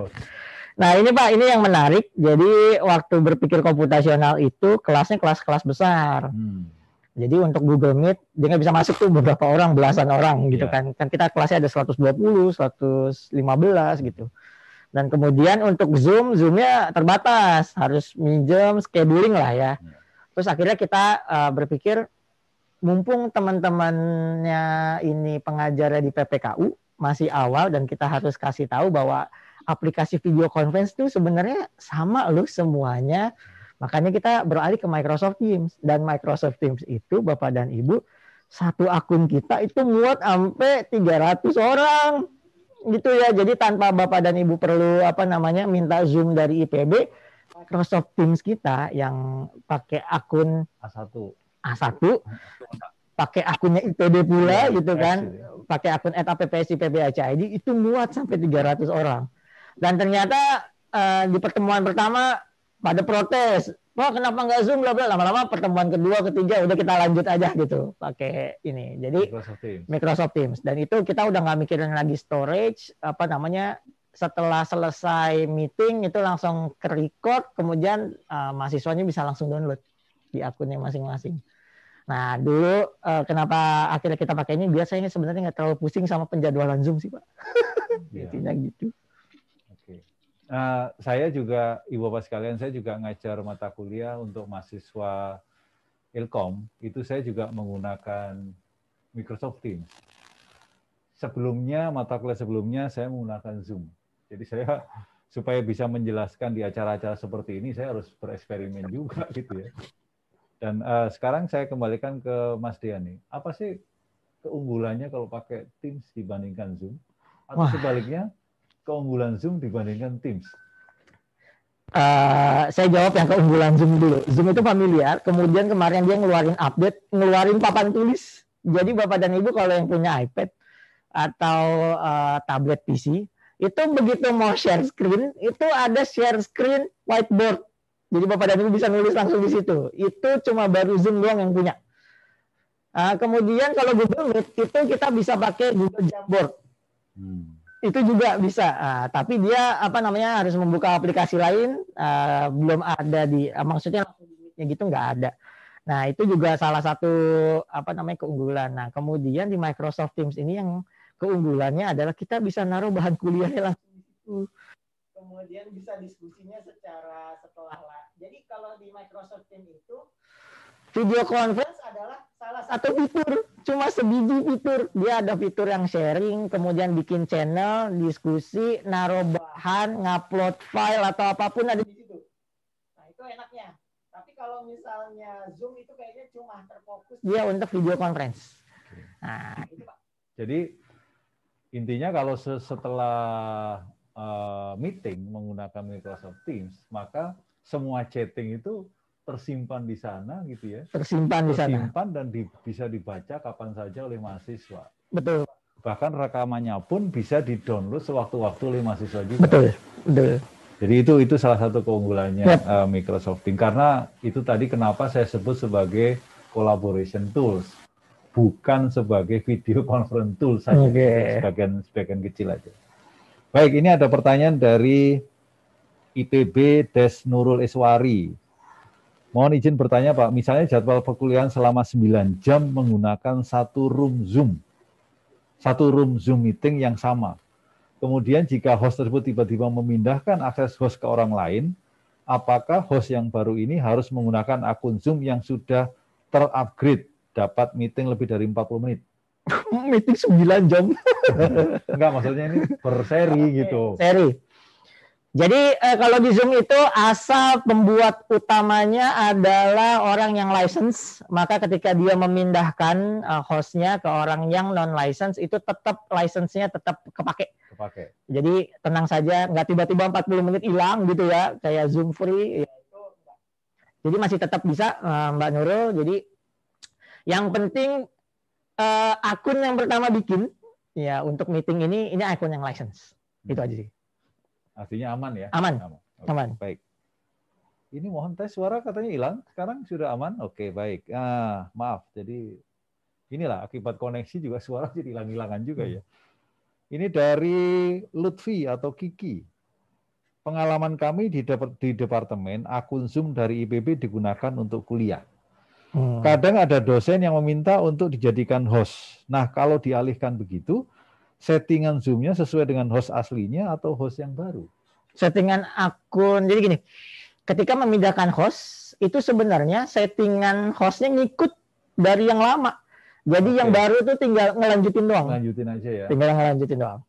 nah ini Pak, ini yang menarik. Jadi waktu berpikir komputasional itu kelasnya kelas-kelas besar. Hmm. Jadi untuk Google Meet dia nggak bisa masuk tuh beberapa orang, belasan orang gitu yeah. kan. Kan kita kelasnya ada 120, 115 gitu. Dan kemudian untuk Zoom, Zoomnya terbatas, harus minjem scheduling lah ya. Iya. Terus akhirnya kita uh, berpikir, mumpung teman-temannya ini pengajarnya di PPKU masih awal dan kita harus kasih tahu bahwa aplikasi video conference itu sebenarnya sama loh semuanya. Makanya kita beralih ke Microsoft Teams dan Microsoft Teams itu Bapak dan Ibu satu akun kita itu muat sampai 300 orang gitu ya. Jadi tanpa Bapak dan Ibu perlu apa namanya minta Zoom dari IPB, Microsoft Teams kita yang pakai akun A1. A1 pakai akunnya IPB pula ya, gitu kan. Pakai akun @appsipb.id itu muat sampai 300 orang. Dan ternyata uh, di pertemuan pertama pada protes wah kenapa nggak zoom bla bla lama-lama pertemuan kedua ketiga udah kita lanjut aja gitu pakai ini jadi Microsoft Teams, Microsoft Teams. dan itu kita udah nggak mikirin lagi storage apa namanya setelah selesai meeting itu langsung ke record kemudian uh, mahasiswanya bisa langsung download di akunnya masing-masing nah dulu uh, kenapa akhirnya kita pakai ini biasanya sebenarnya nggak terlalu pusing sama penjadwalan zoom sih pak yeah. intinya gitu Eh, saya juga ibu bapak sekalian saya juga ngajar mata kuliah untuk mahasiswa Ilkom itu saya juga menggunakan Microsoft Teams. Sebelumnya mata kuliah sebelumnya saya menggunakan Zoom. Jadi saya supaya bisa menjelaskan di acara-acara seperti ini saya harus bereksperimen juga gitu ya. Dan uh, sekarang saya kembalikan ke Mas Diani. Apa sih keunggulannya kalau pakai Teams dibandingkan Zoom? Atau Wah. sebaliknya? keunggulan Zoom dibandingkan Teams? Uh, saya jawab yang keunggulan Zoom dulu. Zoom itu familiar, kemudian kemarin dia ngeluarin update, ngeluarin papan tulis. Jadi Bapak dan Ibu kalau yang punya iPad atau uh, tablet PC, itu begitu mau share screen, itu ada share screen whiteboard. Jadi Bapak dan Ibu bisa nulis langsung di situ. Itu cuma baru Zoom doang yang punya. Uh, kemudian kalau Google Meet itu kita bisa pakai Google Jamboard. Hmm itu juga bisa uh, tapi dia apa namanya harus membuka aplikasi lain uh, belum ada di uh, maksudnya langsungnya gitu nggak ada nah itu juga salah satu apa namanya keunggulan nah kemudian di Microsoft Teams ini yang keunggulannya adalah kita bisa naruh bahan kuliahnya langsung di kemudian bisa diskusinya secara setelah lah jadi kalau di Microsoft Teams itu Video conference adalah salah satu fitur, cuma sebiji fitur. Dia ada fitur yang sharing, kemudian bikin channel, diskusi, naruh bahan, ngupload file atau apapun ada di situ. Nah, itu enaknya. Tapi kalau misalnya Zoom itu kayaknya cuma terfokus dia untuk video conference. Nah, itu, Pak. Jadi intinya kalau setelah eh, meeting menggunakan Microsoft Teams, maka semua chatting itu tersimpan di sana gitu ya. Tersimpan di sana. Tersimpan dan di, bisa dibaca kapan saja oleh mahasiswa. Betul. Bahkan rekamannya pun bisa didownload sewaktu-waktu oleh mahasiswa juga. Betul. Betul. Jadi itu itu salah satu keunggulannya yep. uh, Microsoft Teams karena itu tadi kenapa saya sebut sebagai collaboration tools bukan sebagai video conference tools saja okay. sebagian sebagian kecil aja. Baik, ini ada pertanyaan dari IPB Des Nurul Iswari. Mohon izin bertanya Pak, misalnya jadwal perkuliahan selama 9 jam menggunakan satu room Zoom. Satu room Zoom meeting yang sama. Kemudian jika host tersebut tiba-tiba memindahkan akses host ke orang lain, apakah host yang baru ini harus menggunakan akun Zoom yang sudah terupgrade dapat meeting lebih dari 40 menit? meeting 9 jam. Enggak, maksudnya ini berseri gitu. Seri. Jadi eh, kalau di Zoom itu asal pembuat utamanya adalah orang yang license, maka ketika dia memindahkan eh, hostnya ke orang yang non license itu tetap license-nya tetap kepake. Kepake. Jadi tenang saja, nggak tiba-tiba 40 menit hilang gitu ya, kayak Zoom free. Ya. Jadi masih tetap bisa eh, Mbak Nurul. Jadi yang penting eh, akun yang pertama bikin ya untuk meeting ini ini akun yang license. Itu aja sih. Artinya aman ya? Aman. Aman. Okay. aman. Baik. Ini mohon tes suara katanya hilang. Sekarang sudah aman. Oke, okay, baik. Ah, maaf. Jadi inilah akibat koneksi juga suara jadi hilang-hilangan juga hmm. ya. Ini dari Lutfi atau Kiki. Pengalaman kami di, departemen akun Zoom dari IPB digunakan untuk kuliah. Hmm. Kadang ada dosen yang meminta untuk dijadikan host. Nah, kalau dialihkan begitu, settingan Zoom-nya sesuai dengan host aslinya atau host yang baru? Settingan akun. Jadi gini, ketika memindahkan host, itu sebenarnya settingan hostnya ngikut dari yang lama. Jadi okay. yang baru itu tinggal ngelanjutin doang. Lanjutin aja ya. Tinggal ngelanjutin doang.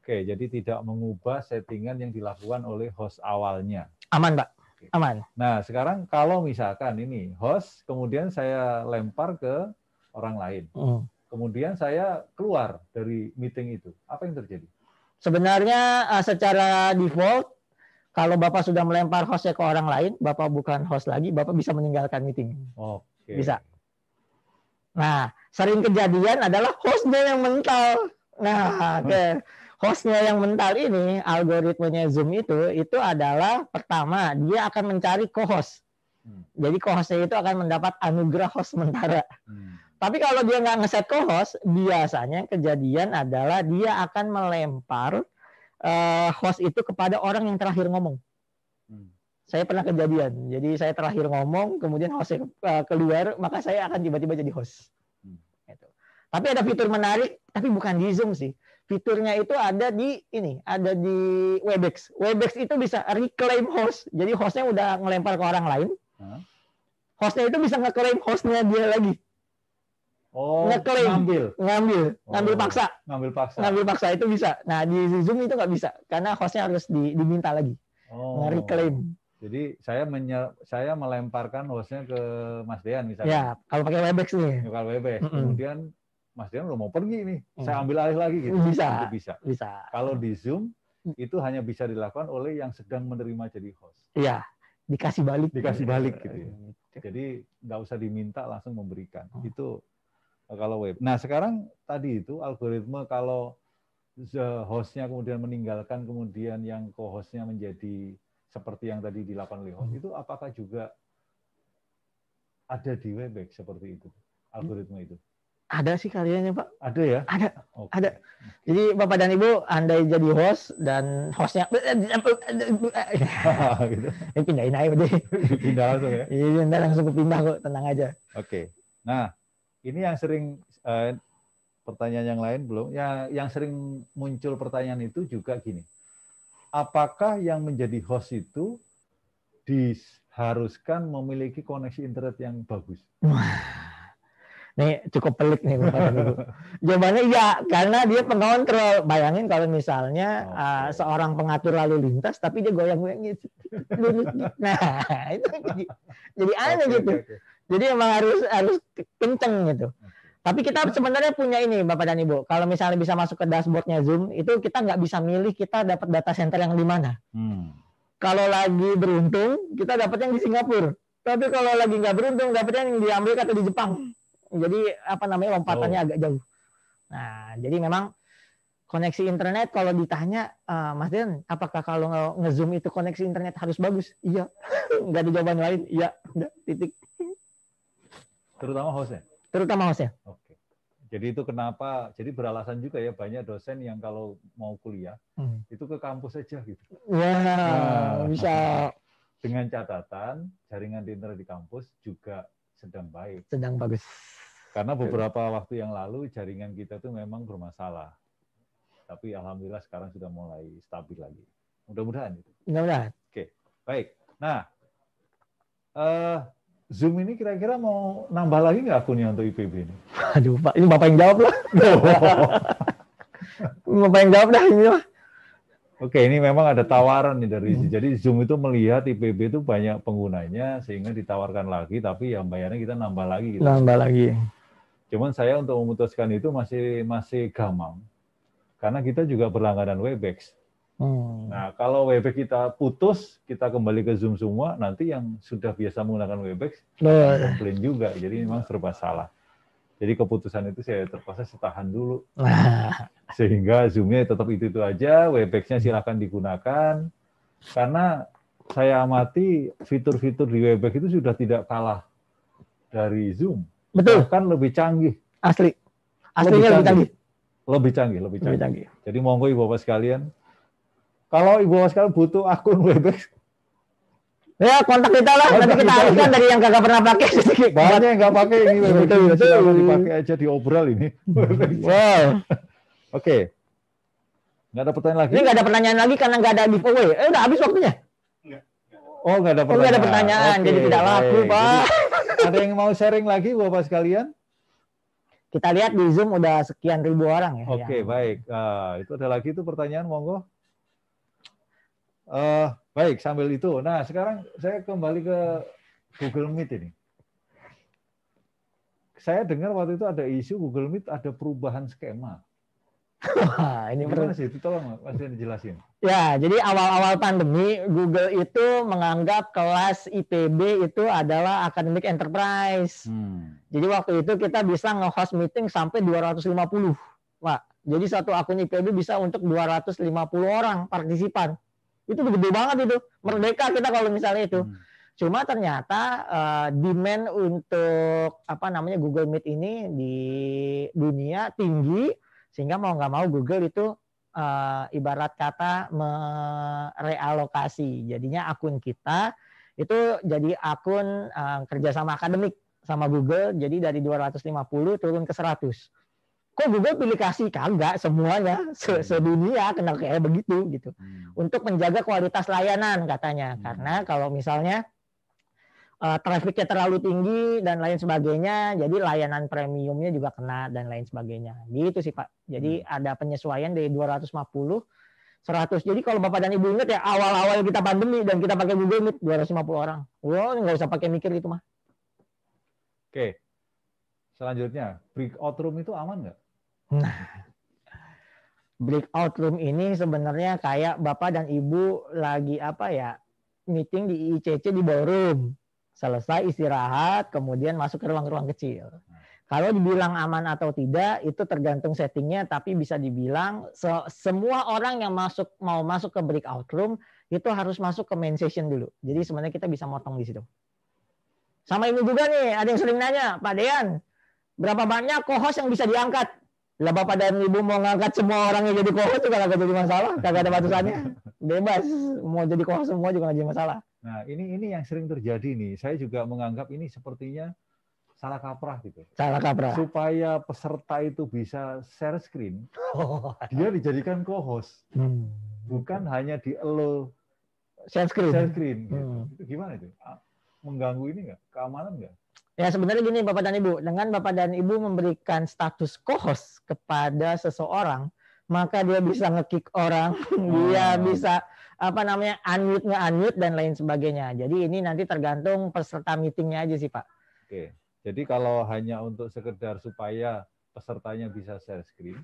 Oke, jadi tidak mengubah settingan yang dilakukan oleh host awalnya. Aman, Pak. Okay. Aman. Nah, sekarang kalau misalkan ini host kemudian saya lempar ke orang lain. Mm Kemudian saya keluar dari meeting itu. Apa yang terjadi? Sebenarnya eh, secara default, kalau Bapak sudah melempar hostnya ke orang lain, Bapak bukan host lagi, Bapak bisa meninggalkan meeting. Oke. Bisa. Nah, sering kejadian adalah hostnya yang mental. Nah, oke. Hostnya yang mental ini, algoritmenya Zoom itu, itu adalah pertama, dia akan mencari co-host. Hmm. Jadi co-hostnya itu akan mendapat anugerah host sementara. Hmm. Tapi kalau dia nggak ngeset co-host, biasanya kejadian adalah dia akan melempar uh, host itu kepada orang yang terakhir ngomong. Hmm. Saya pernah kejadian. Jadi saya terakhir ngomong, kemudian host eh, keluar, maka saya akan tiba-tiba jadi host. Hmm. Gitu. Tapi ada fitur menarik, tapi bukan di Zoom sih. Fiturnya itu ada di ini, ada di Webex. Webex itu bisa reclaim host. Jadi hostnya udah ngelempar ke orang lain. Hostnya itu bisa nge-claim hostnya dia lagi. Oh, ngeklaim ngambil. ngambil oh, ngambil paksa ngambil paksa ngambil paksa itu bisa nah di zoom itu nggak bisa karena hostnya harus di, diminta lagi oh. reclaim jadi saya menye, saya melemparkan hostnya ke Mas Dean misalnya ya kalau pakai webex nih ya, kalau webex mm -mm. kemudian Mas Dean udah mau pergi nih mm. saya ambil alih lagi gitu bisa itu bisa bisa kalau di zoom mm. itu hanya bisa dilakukan oleh yang sedang menerima jadi host iya dikasih balik dikasih balik gitu ya. Gitu. jadi nggak usah diminta langsung memberikan oh. itu kalau web. Nah sekarang tadi itu algoritma kalau hostnya kemudian meninggalkan kemudian yang co-hostnya menjadi seperti yang tadi di oleh host hmm. itu apakah juga ada di Webex seperti itu algoritma itu? Ada sih karyanya Pak. Ada ya? Ada. Okay. Ada. Jadi Bapak dan Ibu, anda jadi host dan hostnya gitu. pindahin aja Pindah langsung ya? Iya, pindah langsung pindah kok, tenang aja. Oke. Okay. Nah, ini yang sering eh, pertanyaan yang lain belum? Ya, yang sering muncul pertanyaan itu juga gini. Apakah yang menjadi host itu diharuskan memiliki koneksi internet yang bagus? Nih cukup pelik nih Bapak Ibu. Jawabannya iya, karena dia pengontrol. Bayangin kalau misalnya okay. uh, eh, seorang pengatur lalu lintas tapi dia goyang-goyang gitu. nah, itu jadi, aneh okay, gitu. Okay jadi emang harus harus kenceng gitu tapi kita sebenarnya punya ini Bapak dan Ibu. Kalau misalnya bisa masuk ke dashboardnya Zoom, itu kita nggak bisa milih kita dapat data center yang di mana. Hmm. Kalau lagi beruntung, kita dapat yang di Singapura. Tapi kalau lagi nggak beruntung, dapat yang di Amerika atau di Jepang. Jadi apa namanya lompatannya oh. agak jauh. Nah, jadi memang koneksi internet kalau ditanya uh, Mas Den, apakah kalau nge-zoom itu koneksi internet harus bagus? Iya. nggak ada jawaban lain. Iya. Udah, titik. Terutama hostnya? Terutama hostnya. Oke. Jadi itu kenapa? Jadi beralasan juga ya banyak dosen yang kalau mau kuliah hmm. itu ke kampus aja gitu. Wah, nah, bisa. Dengan catatan jaringan internet di kampus juga sedang baik. Sedang bagus. Karena beberapa waktu yang lalu jaringan kita tuh memang bermasalah. Tapi alhamdulillah sekarang sudah mulai stabil lagi. Mudah-mudahan itu. Mudah-mudahan. Oke, baik. Nah, uh, Zoom ini kira-kira mau nambah lagi nggak akunnya untuk IPB ini? Aduh Pak, ini Bapak yang jawab lah. Bapak yang jawab dah ini lah. Oke, ini memang ada tawaran nih dari hmm. jadi Zoom itu melihat IPB itu banyak penggunanya sehingga ditawarkan lagi, tapi yang bayarnya kita nambah lagi. Gitu. Nambah lagi. Cuman saya untuk memutuskan itu masih masih gamang, karena kita juga berlangganan Webex. Hmm. Nah, kalau Webex kita putus, kita kembali ke Zoom semua, nanti yang sudah biasa menggunakan Webex nah. Iya. juga. Jadi memang serba salah. Jadi keputusan itu saya terpaksa setahan dulu. Sehingga Zoom-nya tetap itu-itu aja, Webex-nya silahkan digunakan. Karena saya amati fitur-fitur di Webex itu sudah tidak kalah dari Zoom. Betul. Bahkan lebih canggih. Asli. Aslinya lebih canggih. Lebih canggih, lebih canggih. Lebih canggih. Jadi monggo Ibu Bapak sekalian, kalau ibu Oscar butuh akun Webex Ya kontak kita lah, nanti kita alihkan dari yang gak pernah pakai. Banyak yang gak pakai ini, betul betul. Dipakai aja di obral ini. Wow. Oke. Okay. Nggak ada pertanyaan lagi. Ini gak ada pertanyaan lagi karena gak ada giveaway. Eh udah habis waktunya. Oh gak oh, ada pertanyaan. Oh, ada pertanyaan, jadi tidak laku pak. ada yang mau sharing lagi bapak sekalian? Kita lihat di Zoom udah sekian ribu orang ya. Oke okay, ya. baik. Uh, itu ada lagi tuh pertanyaan monggo. Uh, baik, sambil itu. Nah, sekarang saya kembali ke Google Meet ini. Saya dengar waktu itu ada isu Google Meet ada perubahan skema. Wah, ini perlu sih? Itu tolong masih dijelasin. Ya, jadi awal-awal pandemi Google itu menganggap kelas IPB itu adalah academic enterprise. Hmm. Jadi waktu itu kita bisa nge-host meeting sampai 250, Pak. Jadi satu akun IPB bisa untuk 250 orang partisipan. Itu gede banget itu. Merdeka kita kalau misalnya itu. Hmm. Cuma ternyata uh, demand untuk apa namanya Google Meet ini di dunia tinggi sehingga mau nggak mau Google itu uh, ibarat kata merealokasi. Jadinya akun kita itu jadi akun uh, kerjasama akademik sama Google. Jadi dari 250 turun ke 100 kok Google pilih kasih kagak semuanya se hmm. sedunia kenal kayak begitu gitu hmm. untuk menjaga kualitas layanan katanya hmm. karena kalau misalnya uh, trafficnya terlalu tinggi dan lain sebagainya jadi layanan premiumnya juga kena dan lain sebagainya gitu sih pak jadi hmm. ada penyesuaian dari 250 100 jadi kalau bapak dan ibu ingat ya awal-awal kita pandemi dan kita pakai Google Meet 250 orang wah wow, nggak usah pakai mikir itu mah oke okay. Selanjutnya, breakout room itu aman nggak? Nah, breakout room ini sebenarnya kayak Bapak dan Ibu lagi apa ya, meeting di ICC di ballroom. Selesai istirahat, kemudian masuk ke ruang-ruang kecil. Kalau dibilang aman atau tidak, itu tergantung settingnya, tapi bisa dibilang se semua orang yang masuk mau masuk ke breakout room itu harus masuk ke main session dulu. Jadi sebenarnya kita bisa motong di situ. Sama Ibu juga nih, ada yang sering nanya, Pak Dean, berapa banyak co-host yang bisa diangkat? Lah bapak dan ibu mau ngangkat semua orang yang jadi kohos juga kagak jadi masalah, kagak ada batasannya. Bebas, mau jadi kohos semua juga nggak jadi masalah. Nah, ini ini yang sering terjadi nih. Saya juga menganggap ini sepertinya salah kaprah gitu. Salah kaprah. Supaya peserta itu bisa share screen, oh. dia dijadikan kohos Hmm. Bukan hmm. hanya di elo share screen. Share screen. Gitu. Hmm. Itu gimana itu? Ah, mengganggu ini nggak? Keamanan nggak? Ya sebenarnya gini Bapak dan Ibu, dengan Bapak dan Ibu memberikan status co-host kepada seseorang, maka dia bisa ngekick orang, hmm. dia bisa apa namanya unmute nge unmute dan lain sebagainya. Jadi ini nanti tergantung peserta meetingnya aja sih Pak. Oke, jadi kalau hanya untuk sekedar supaya pesertanya bisa share screen,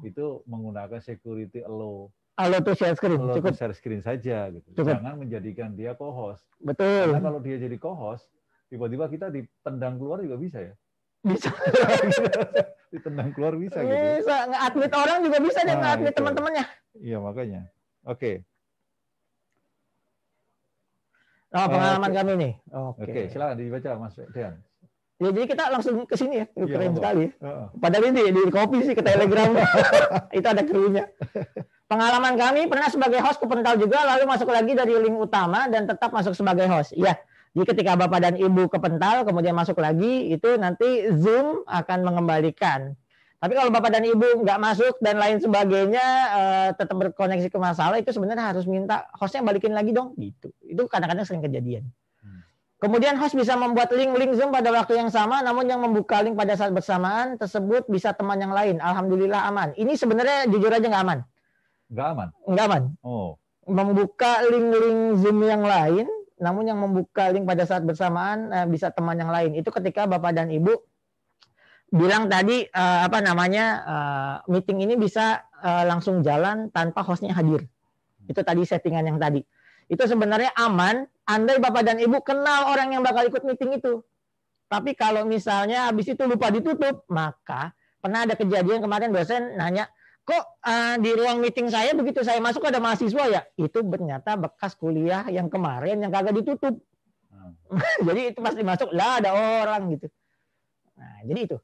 itu menggunakan security allow allow to share screen. Allow cukup. to share screen saja. Gitu. Cukup. Jangan menjadikan dia co-host. Betul. Karena kalau dia jadi co-host, tiba-tiba kita ditendang keluar juga bisa ya bisa ditendang keluar bisa, bisa. gitu bisa orang juga bisa nah, dan gitu. teman-temannya iya makanya oke nah, okay. Oh, pengalaman okay. kami nih. Oke, okay. okay, silakan dibaca Mas Dean. Ya, jadi kita langsung ke sini ya. Iya, Keren ya, sekali. Uh-uh. Padahal ini di, kopi sih ke Telegram. Itu ada krunya. Pengalaman kami pernah sebagai host ke Pental juga, lalu masuk lagi dari link utama dan tetap masuk sebagai host. Iya. Jadi ketika bapak dan ibu kepental kemudian masuk lagi itu nanti Zoom akan mengembalikan. Tapi kalau bapak dan ibu nggak masuk dan lain sebagainya eh, tetap berkoneksi ke masalah itu sebenarnya harus minta hostnya balikin lagi dong gitu. Itu kadang-kadang sering kejadian. Hmm. Kemudian host bisa membuat link-link Zoom pada waktu yang sama, namun yang membuka link pada saat bersamaan tersebut bisa teman yang lain. Alhamdulillah aman. Ini sebenarnya jujur aja nggak aman. Nggak aman? Nggak aman. Oh. Membuka link-link Zoom yang lain namun yang membuka link pada saat bersamaan uh, bisa teman yang lain. Itu ketika Bapak dan Ibu bilang tadi uh, apa namanya uh, meeting ini bisa uh, langsung jalan tanpa hostnya hadir. Itu tadi settingan yang tadi. Itu sebenarnya aman. Andai bapak dan ibu kenal orang yang bakal ikut meeting itu. Tapi kalau misalnya habis itu lupa ditutup, maka pernah ada kejadian kemarin dosen nanya kok uh, di ruang meeting saya begitu saya masuk ada mahasiswa ya itu ternyata bekas kuliah yang kemarin yang kagak ditutup hmm. jadi itu pasti masuk lah ada orang gitu nah jadi itu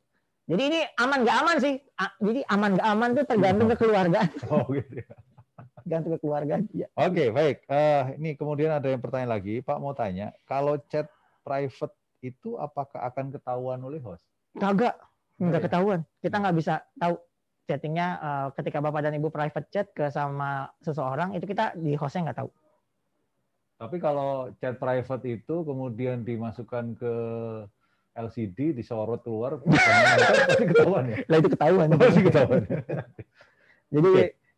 jadi ini aman gak aman sih A jadi aman gak aman tuh tergantung hmm. keluarga oh gitu ya tergantung keluarga ya oke okay, baik uh, ini kemudian ada yang pertanyaan lagi pak mau tanya kalau chat private itu apakah akan ketahuan oleh host kagak nggak ya? ketahuan kita nggak bisa tahu chattingnya uh, ketika bapak dan ibu private chat ke sama seseorang itu kita di hostnya nggak tahu. Tapi kalau chat private itu kemudian dimasukkan ke LCD disorot keluar pasti ketahuan ya. Lah itu ketahuan. Pasti ketahuan. Jadi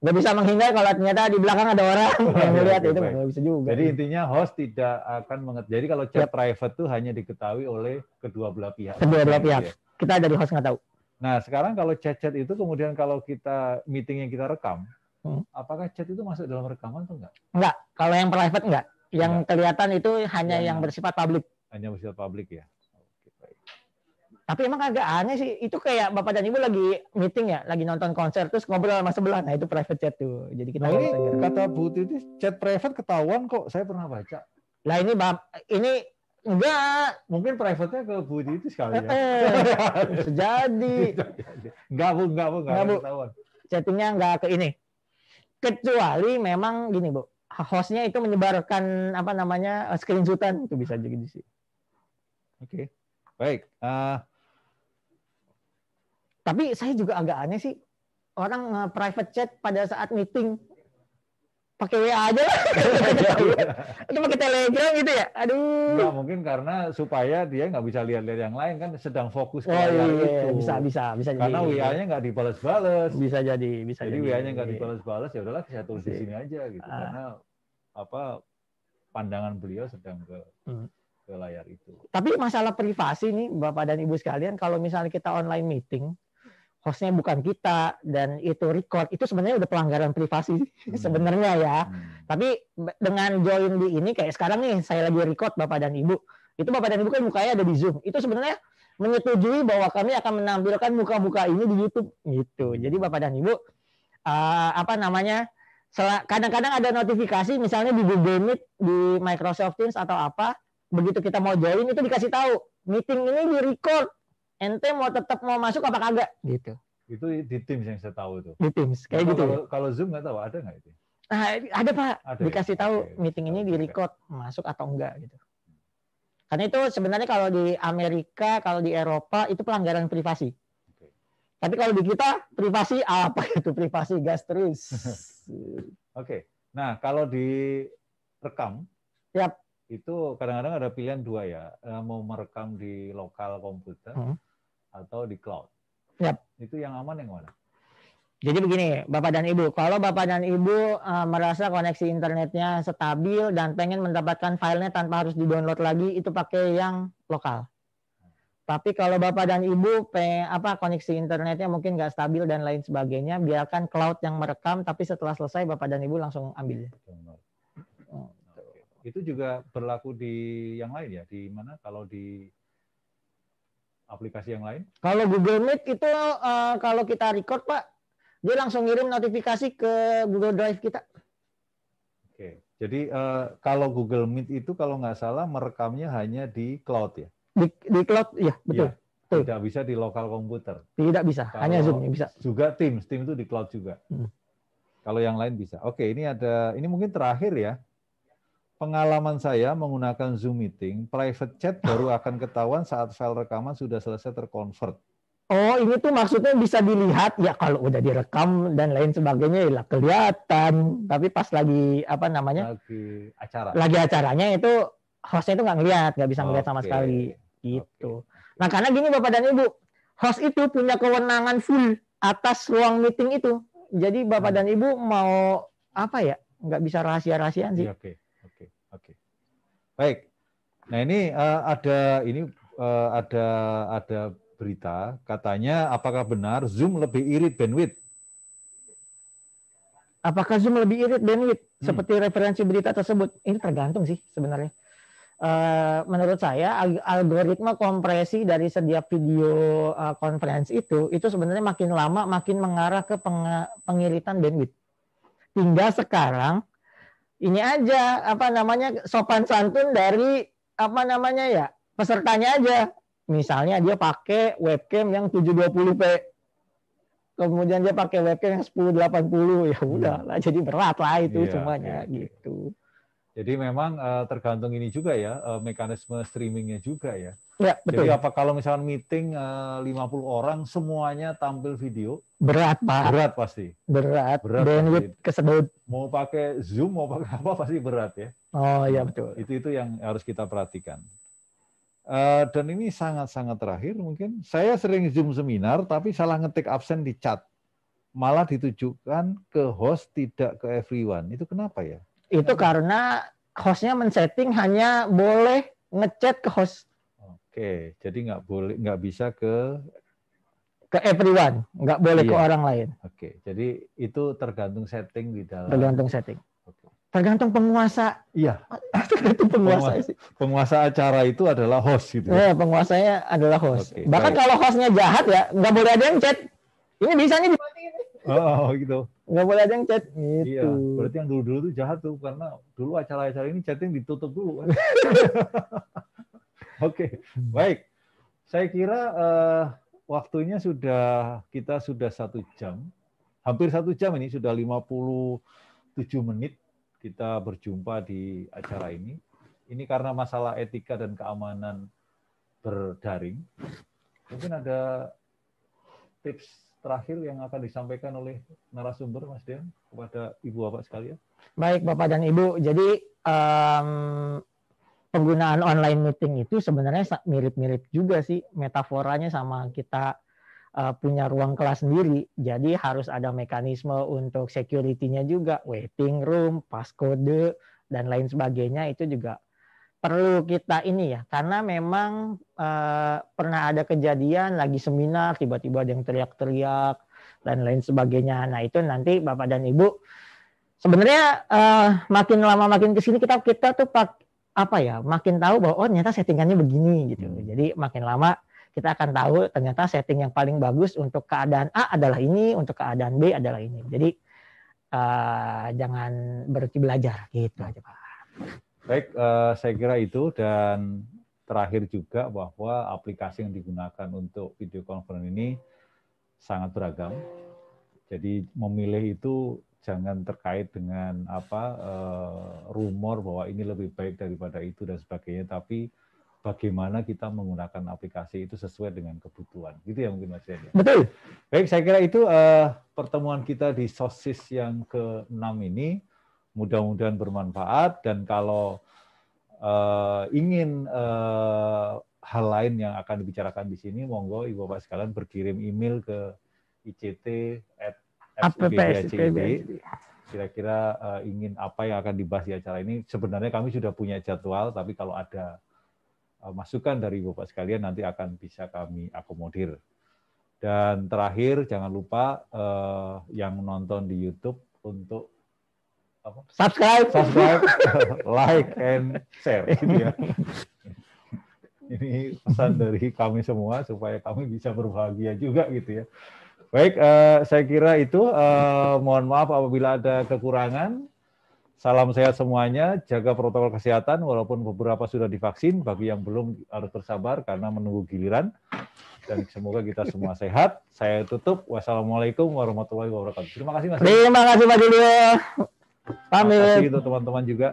nggak bisa menghindar kalau ternyata di belakang ada orang oh, yang melihat ya, itu nggak bisa juga. Jadi intinya host tidak akan mengerti. Jadi kalau chat yep. private itu hanya diketahui oleh kedua belah pihak. Kedua belah iya. pihak. Ya. Kita dari host nggak tahu. Nah, sekarang kalau chat-chat itu kemudian kalau kita meeting yang kita rekam, hmm. apakah chat itu masuk dalam rekaman atau enggak? Enggak. Kalau yang private enggak. Yang enggak. kelihatan itu hanya yang, yang bersifat publik. Hanya bersifat publik ya. Oke, baik. Tapi emang agak aneh sih. Itu kayak Bapak dan Ibu lagi meeting ya, lagi nonton konser terus ngobrol sama sebelah. Nah, itu private chat tuh. Jadi kita nah, ini kata Bu Titi, chat private ketahuan kok. Saya pernah baca. Lah ini Bap, ini Enggak, mungkin private-nya ke Budi itu sekali ya. Eh, eh sejadi. Gabung, Bu, enggak, Bu, Chattingnya enggak ke ini. Kecuali memang gini, Bu. Hostnya itu menyebarkan apa namanya eh, screenshotan itu bisa jadi di sini. Oke. Okay. Baik. Uh... Tapi saya juga agak aneh sih orang private chat pada saat meeting pakai WA aja lah. Atau pakai Telegram gitu ya? Aduh. Nah, mungkin karena supaya dia nggak bisa lihat-lihat yang lain kan sedang fokus ke oh, iya, iya, itu. Bisa bisa bisa karena jadi. Karena gitu. WA-nya nggak dibalas bales Bisa jadi bisa jadi. Jadi WA-nya nggak dibalas bales ya udahlah saya tulis di sini aja gitu ah. karena apa pandangan beliau sedang ke hmm. ke layar itu. Tapi masalah privasi nih Bapak dan Ibu sekalian kalau misalnya kita online meeting hostnya bukan kita dan itu record itu sebenarnya udah pelanggaran privasi hmm. sebenarnya ya hmm. tapi dengan join di ini kayak sekarang nih saya lagi record bapak dan ibu itu bapak dan ibu kan mukanya ada di zoom itu sebenarnya menyetujui bahwa kami akan menampilkan muka-muka ini di YouTube gitu hmm. jadi bapak dan ibu uh, apa namanya kadang-kadang ada notifikasi misalnya di Google Meet di Microsoft Teams atau apa begitu kita mau join itu dikasih tahu meeting ini di record ente mau tetap mau masuk apa kagak gitu itu di Teams yang saya tahu itu di Teams kayak nah, gitu ya? kalau, kalau Zoom nggak tahu ada nggak itu nah, ada pak ada, ya? dikasih ya? tahu okay. meeting ini di record masuk atau enggak gitu karena itu sebenarnya kalau di Amerika, kalau di Eropa itu pelanggaran privasi. Okay. Tapi kalau di kita privasi apa itu privasi gas terus. Oke. Okay. Nah, kalau di rekam yep. itu kadang-kadang ada pilihan dua ya. Eh, mau merekam di lokal komputer hmm atau di cloud. Yep. Itu yang aman yang mana? Jadi begini, Bapak dan Ibu, kalau Bapak dan Ibu uh, merasa koneksi internetnya stabil dan pengen mendapatkan filenya tanpa harus di-download lagi, itu pakai yang lokal. Tapi kalau Bapak dan Ibu pe, apa koneksi internetnya mungkin nggak stabil dan lain sebagainya, biarkan cloud yang merekam, tapi setelah selesai Bapak dan Ibu langsung ambil. Iya, itu juga berlaku di yang lain ya, di mana kalau di aplikasi yang lain? Kalau Google Meet itu uh, kalau kita record Pak, dia langsung ngirim notifikasi ke Google Drive kita. Oke, jadi uh, kalau Google Meet itu kalau nggak salah merekamnya hanya di cloud ya? Di, di cloud, ya betul. Ya, Tidak bisa di lokal komputer. Tidak bisa, kalau hanya Zoom bisa. Juga Teams, Teams itu di cloud juga. Hmm. Kalau yang lain bisa. Oke, ini ada, ini mungkin terakhir ya pengalaman saya menggunakan Zoom meeting, private chat baru akan ketahuan saat file rekaman sudah selesai terkonvert. Oh, ini tuh maksudnya bisa dilihat ya kalau udah direkam dan lain sebagainya ya kelihatan. Tapi pas lagi apa namanya? Lagi acara. Lagi acaranya itu hostnya itu nggak ngelihat, nggak bisa ngelihat okay. sama sekali gitu. Okay. Nah, karena gini Bapak dan Ibu, host itu punya kewenangan full atas ruang meeting itu. Jadi Bapak hmm. dan Ibu mau apa ya? Nggak bisa rahasia rahasian sih. Iya, okay. Baik. Nah ini uh, ada ini uh, ada ada berita katanya apakah benar Zoom lebih irit bandwidth? Apakah Zoom lebih irit bandwidth? Hmm. Seperti referensi berita tersebut. Ini tergantung sih sebenarnya. Uh, menurut saya algoritma kompresi dari setiap video uh, konferensi itu itu sebenarnya makin lama makin mengarah ke pengiritan bandwidth. Hingga sekarang ini aja apa namanya sopan santun dari apa namanya ya pesertanya aja. Misalnya dia pakai webcam yang 720p. Kemudian dia pakai webcam yang 1080 ya udah hmm. jadi berat lah itu yeah, semuanya yeah. gitu. Jadi memang uh, tergantung ini juga ya uh, mekanisme streamingnya juga ya. Ya betul. Jadi apa kalau misalnya meeting eh, uh, 50 orang semuanya tampil video? Berat pak. Berat pasti. Berat. Berat. Bandwidth kesedot. Mau pakai zoom mau pakai apa pasti berat ya. Oh iya betul. Itu itu yang harus kita perhatikan. Uh, dan ini sangat-sangat terakhir mungkin saya sering zoom seminar tapi salah ngetik absen di chat malah ditujukan ke host tidak ke everyone itu kenapa ya? itu iya. karena hostnya men-setting hanya boleh ngechat ke host. Oke, jadi nggak boleh nggak bisa ke ke everyone, nggak boleh iya. ke orang lain. Oke, jadi itu tergantung setting di dalam. Tergantung setting. Oke. Tergantung penguasa. Iya. tergantung penguasa, penguasa sih. Penguasa acara itu adalah host gitu. Ya? Iya, penguasanya adalah host. Oke, Bahkan baik. kalau hostnya jahat ya nggak boleh ada yang chat. Ini bisa nih dimatiin. oh, oh gitu nggak boleh ada yang chat gitu. Iya, berarti yang dulu-dulu tuh jahat tuh karena dulu acara-acara ini chatting ditutup dulu. Oke, okay. baik. Saya kira uh, waktunya sudah kita sudah satu jam, hampir satu jam ini sudah 57 menit kita berjumpa di acara ini. Ini karena masalah etika dan keamanan berdaring. Mungkin ada tips terakhir yang akan disampaikan oleh narasumber Mas Dian kepada Ibu Bapak sekalian? Baik Bapak dan Ibu, jadi um, penggunaan online meeting itu sebenarnya mirip-mirip juga sih metaforanya sama kita uh, punya ruang kelas sendiri. Jadi harus ada mekanisme untuk security-nya juga, waiting room, passcode dan lain sebagainya itu juga perlu kita ini ya karena memang eh, pernah ada kejadian lagi seminar tiba-tiba ada yang teriak-teriak dan lain sebagainya nah itu nanti bapak dan ibu sebenarnya eh, makin lama makin kesini kita kita tuh pak apa ya makin tahu bahwa oh ternyata settingannya begini gitu hmm. jadi makin lama kita akan tahu ternyata setting yang paling bagus untuk keadaan A adalah ini untuk keadaan B adalah ini jadi eh, jangan berhenti belajar gitu aja pak Baik, eh, saya kira itu dan terakhir juga bahwa aplikasi yang digunakan untuk video conference ini sangat beragam. Jadi memilih itu jangan terkait dengan apa eh, rumor bahwa ini lebih baik daripada itu dan sebagainya, tapi bagaimana kita menggunakan aplikasi itu sesuai dengan kebutuhan. Gitu ya mungkin Mas Jenny. Betul. Baik, saya kira itu eh, pertemuan kita di sosis yang ke-6 ini. Mudah-mudahan bermanfaat dan kalau uh, ingin uh, hal lain yang akan dibicarakan di sini, monggo Ibu Bapak sekalian berkirim email ke ict at Kira-kira uh, ingin apa yang akan dibahas di acara ini? Sebenarnya kami sudah punya jadwal, tapi kalau ada uh, masukan dari ibu Bapak sekalian nanti akan bisa kami akomodir. Dan terakhir jangan lupa uh, yang nonton di YouTube untuk subscribe, subscribe, like and share. Ya. Ini pesan dari kami semua supaya kami bisa berbahagia juga gitu ya. Baik, uh, saya kira itu. Uh, mohon maaf apabila ada kekurangan. Salam sehat semuanya, jaga protokol kesehatan walaupun beberapa sudah divaksin, bagi yang belum harus bersabar karena menunggu giliran. Dan semoga kita semua sehat. Saya tutup. Wassalamualaikum warahmatullahi wabarakatuh. Terima kasih Mas. Terima kasih Mas Julio. Pamit. Terima kasih untuk gitu teman-teman juga.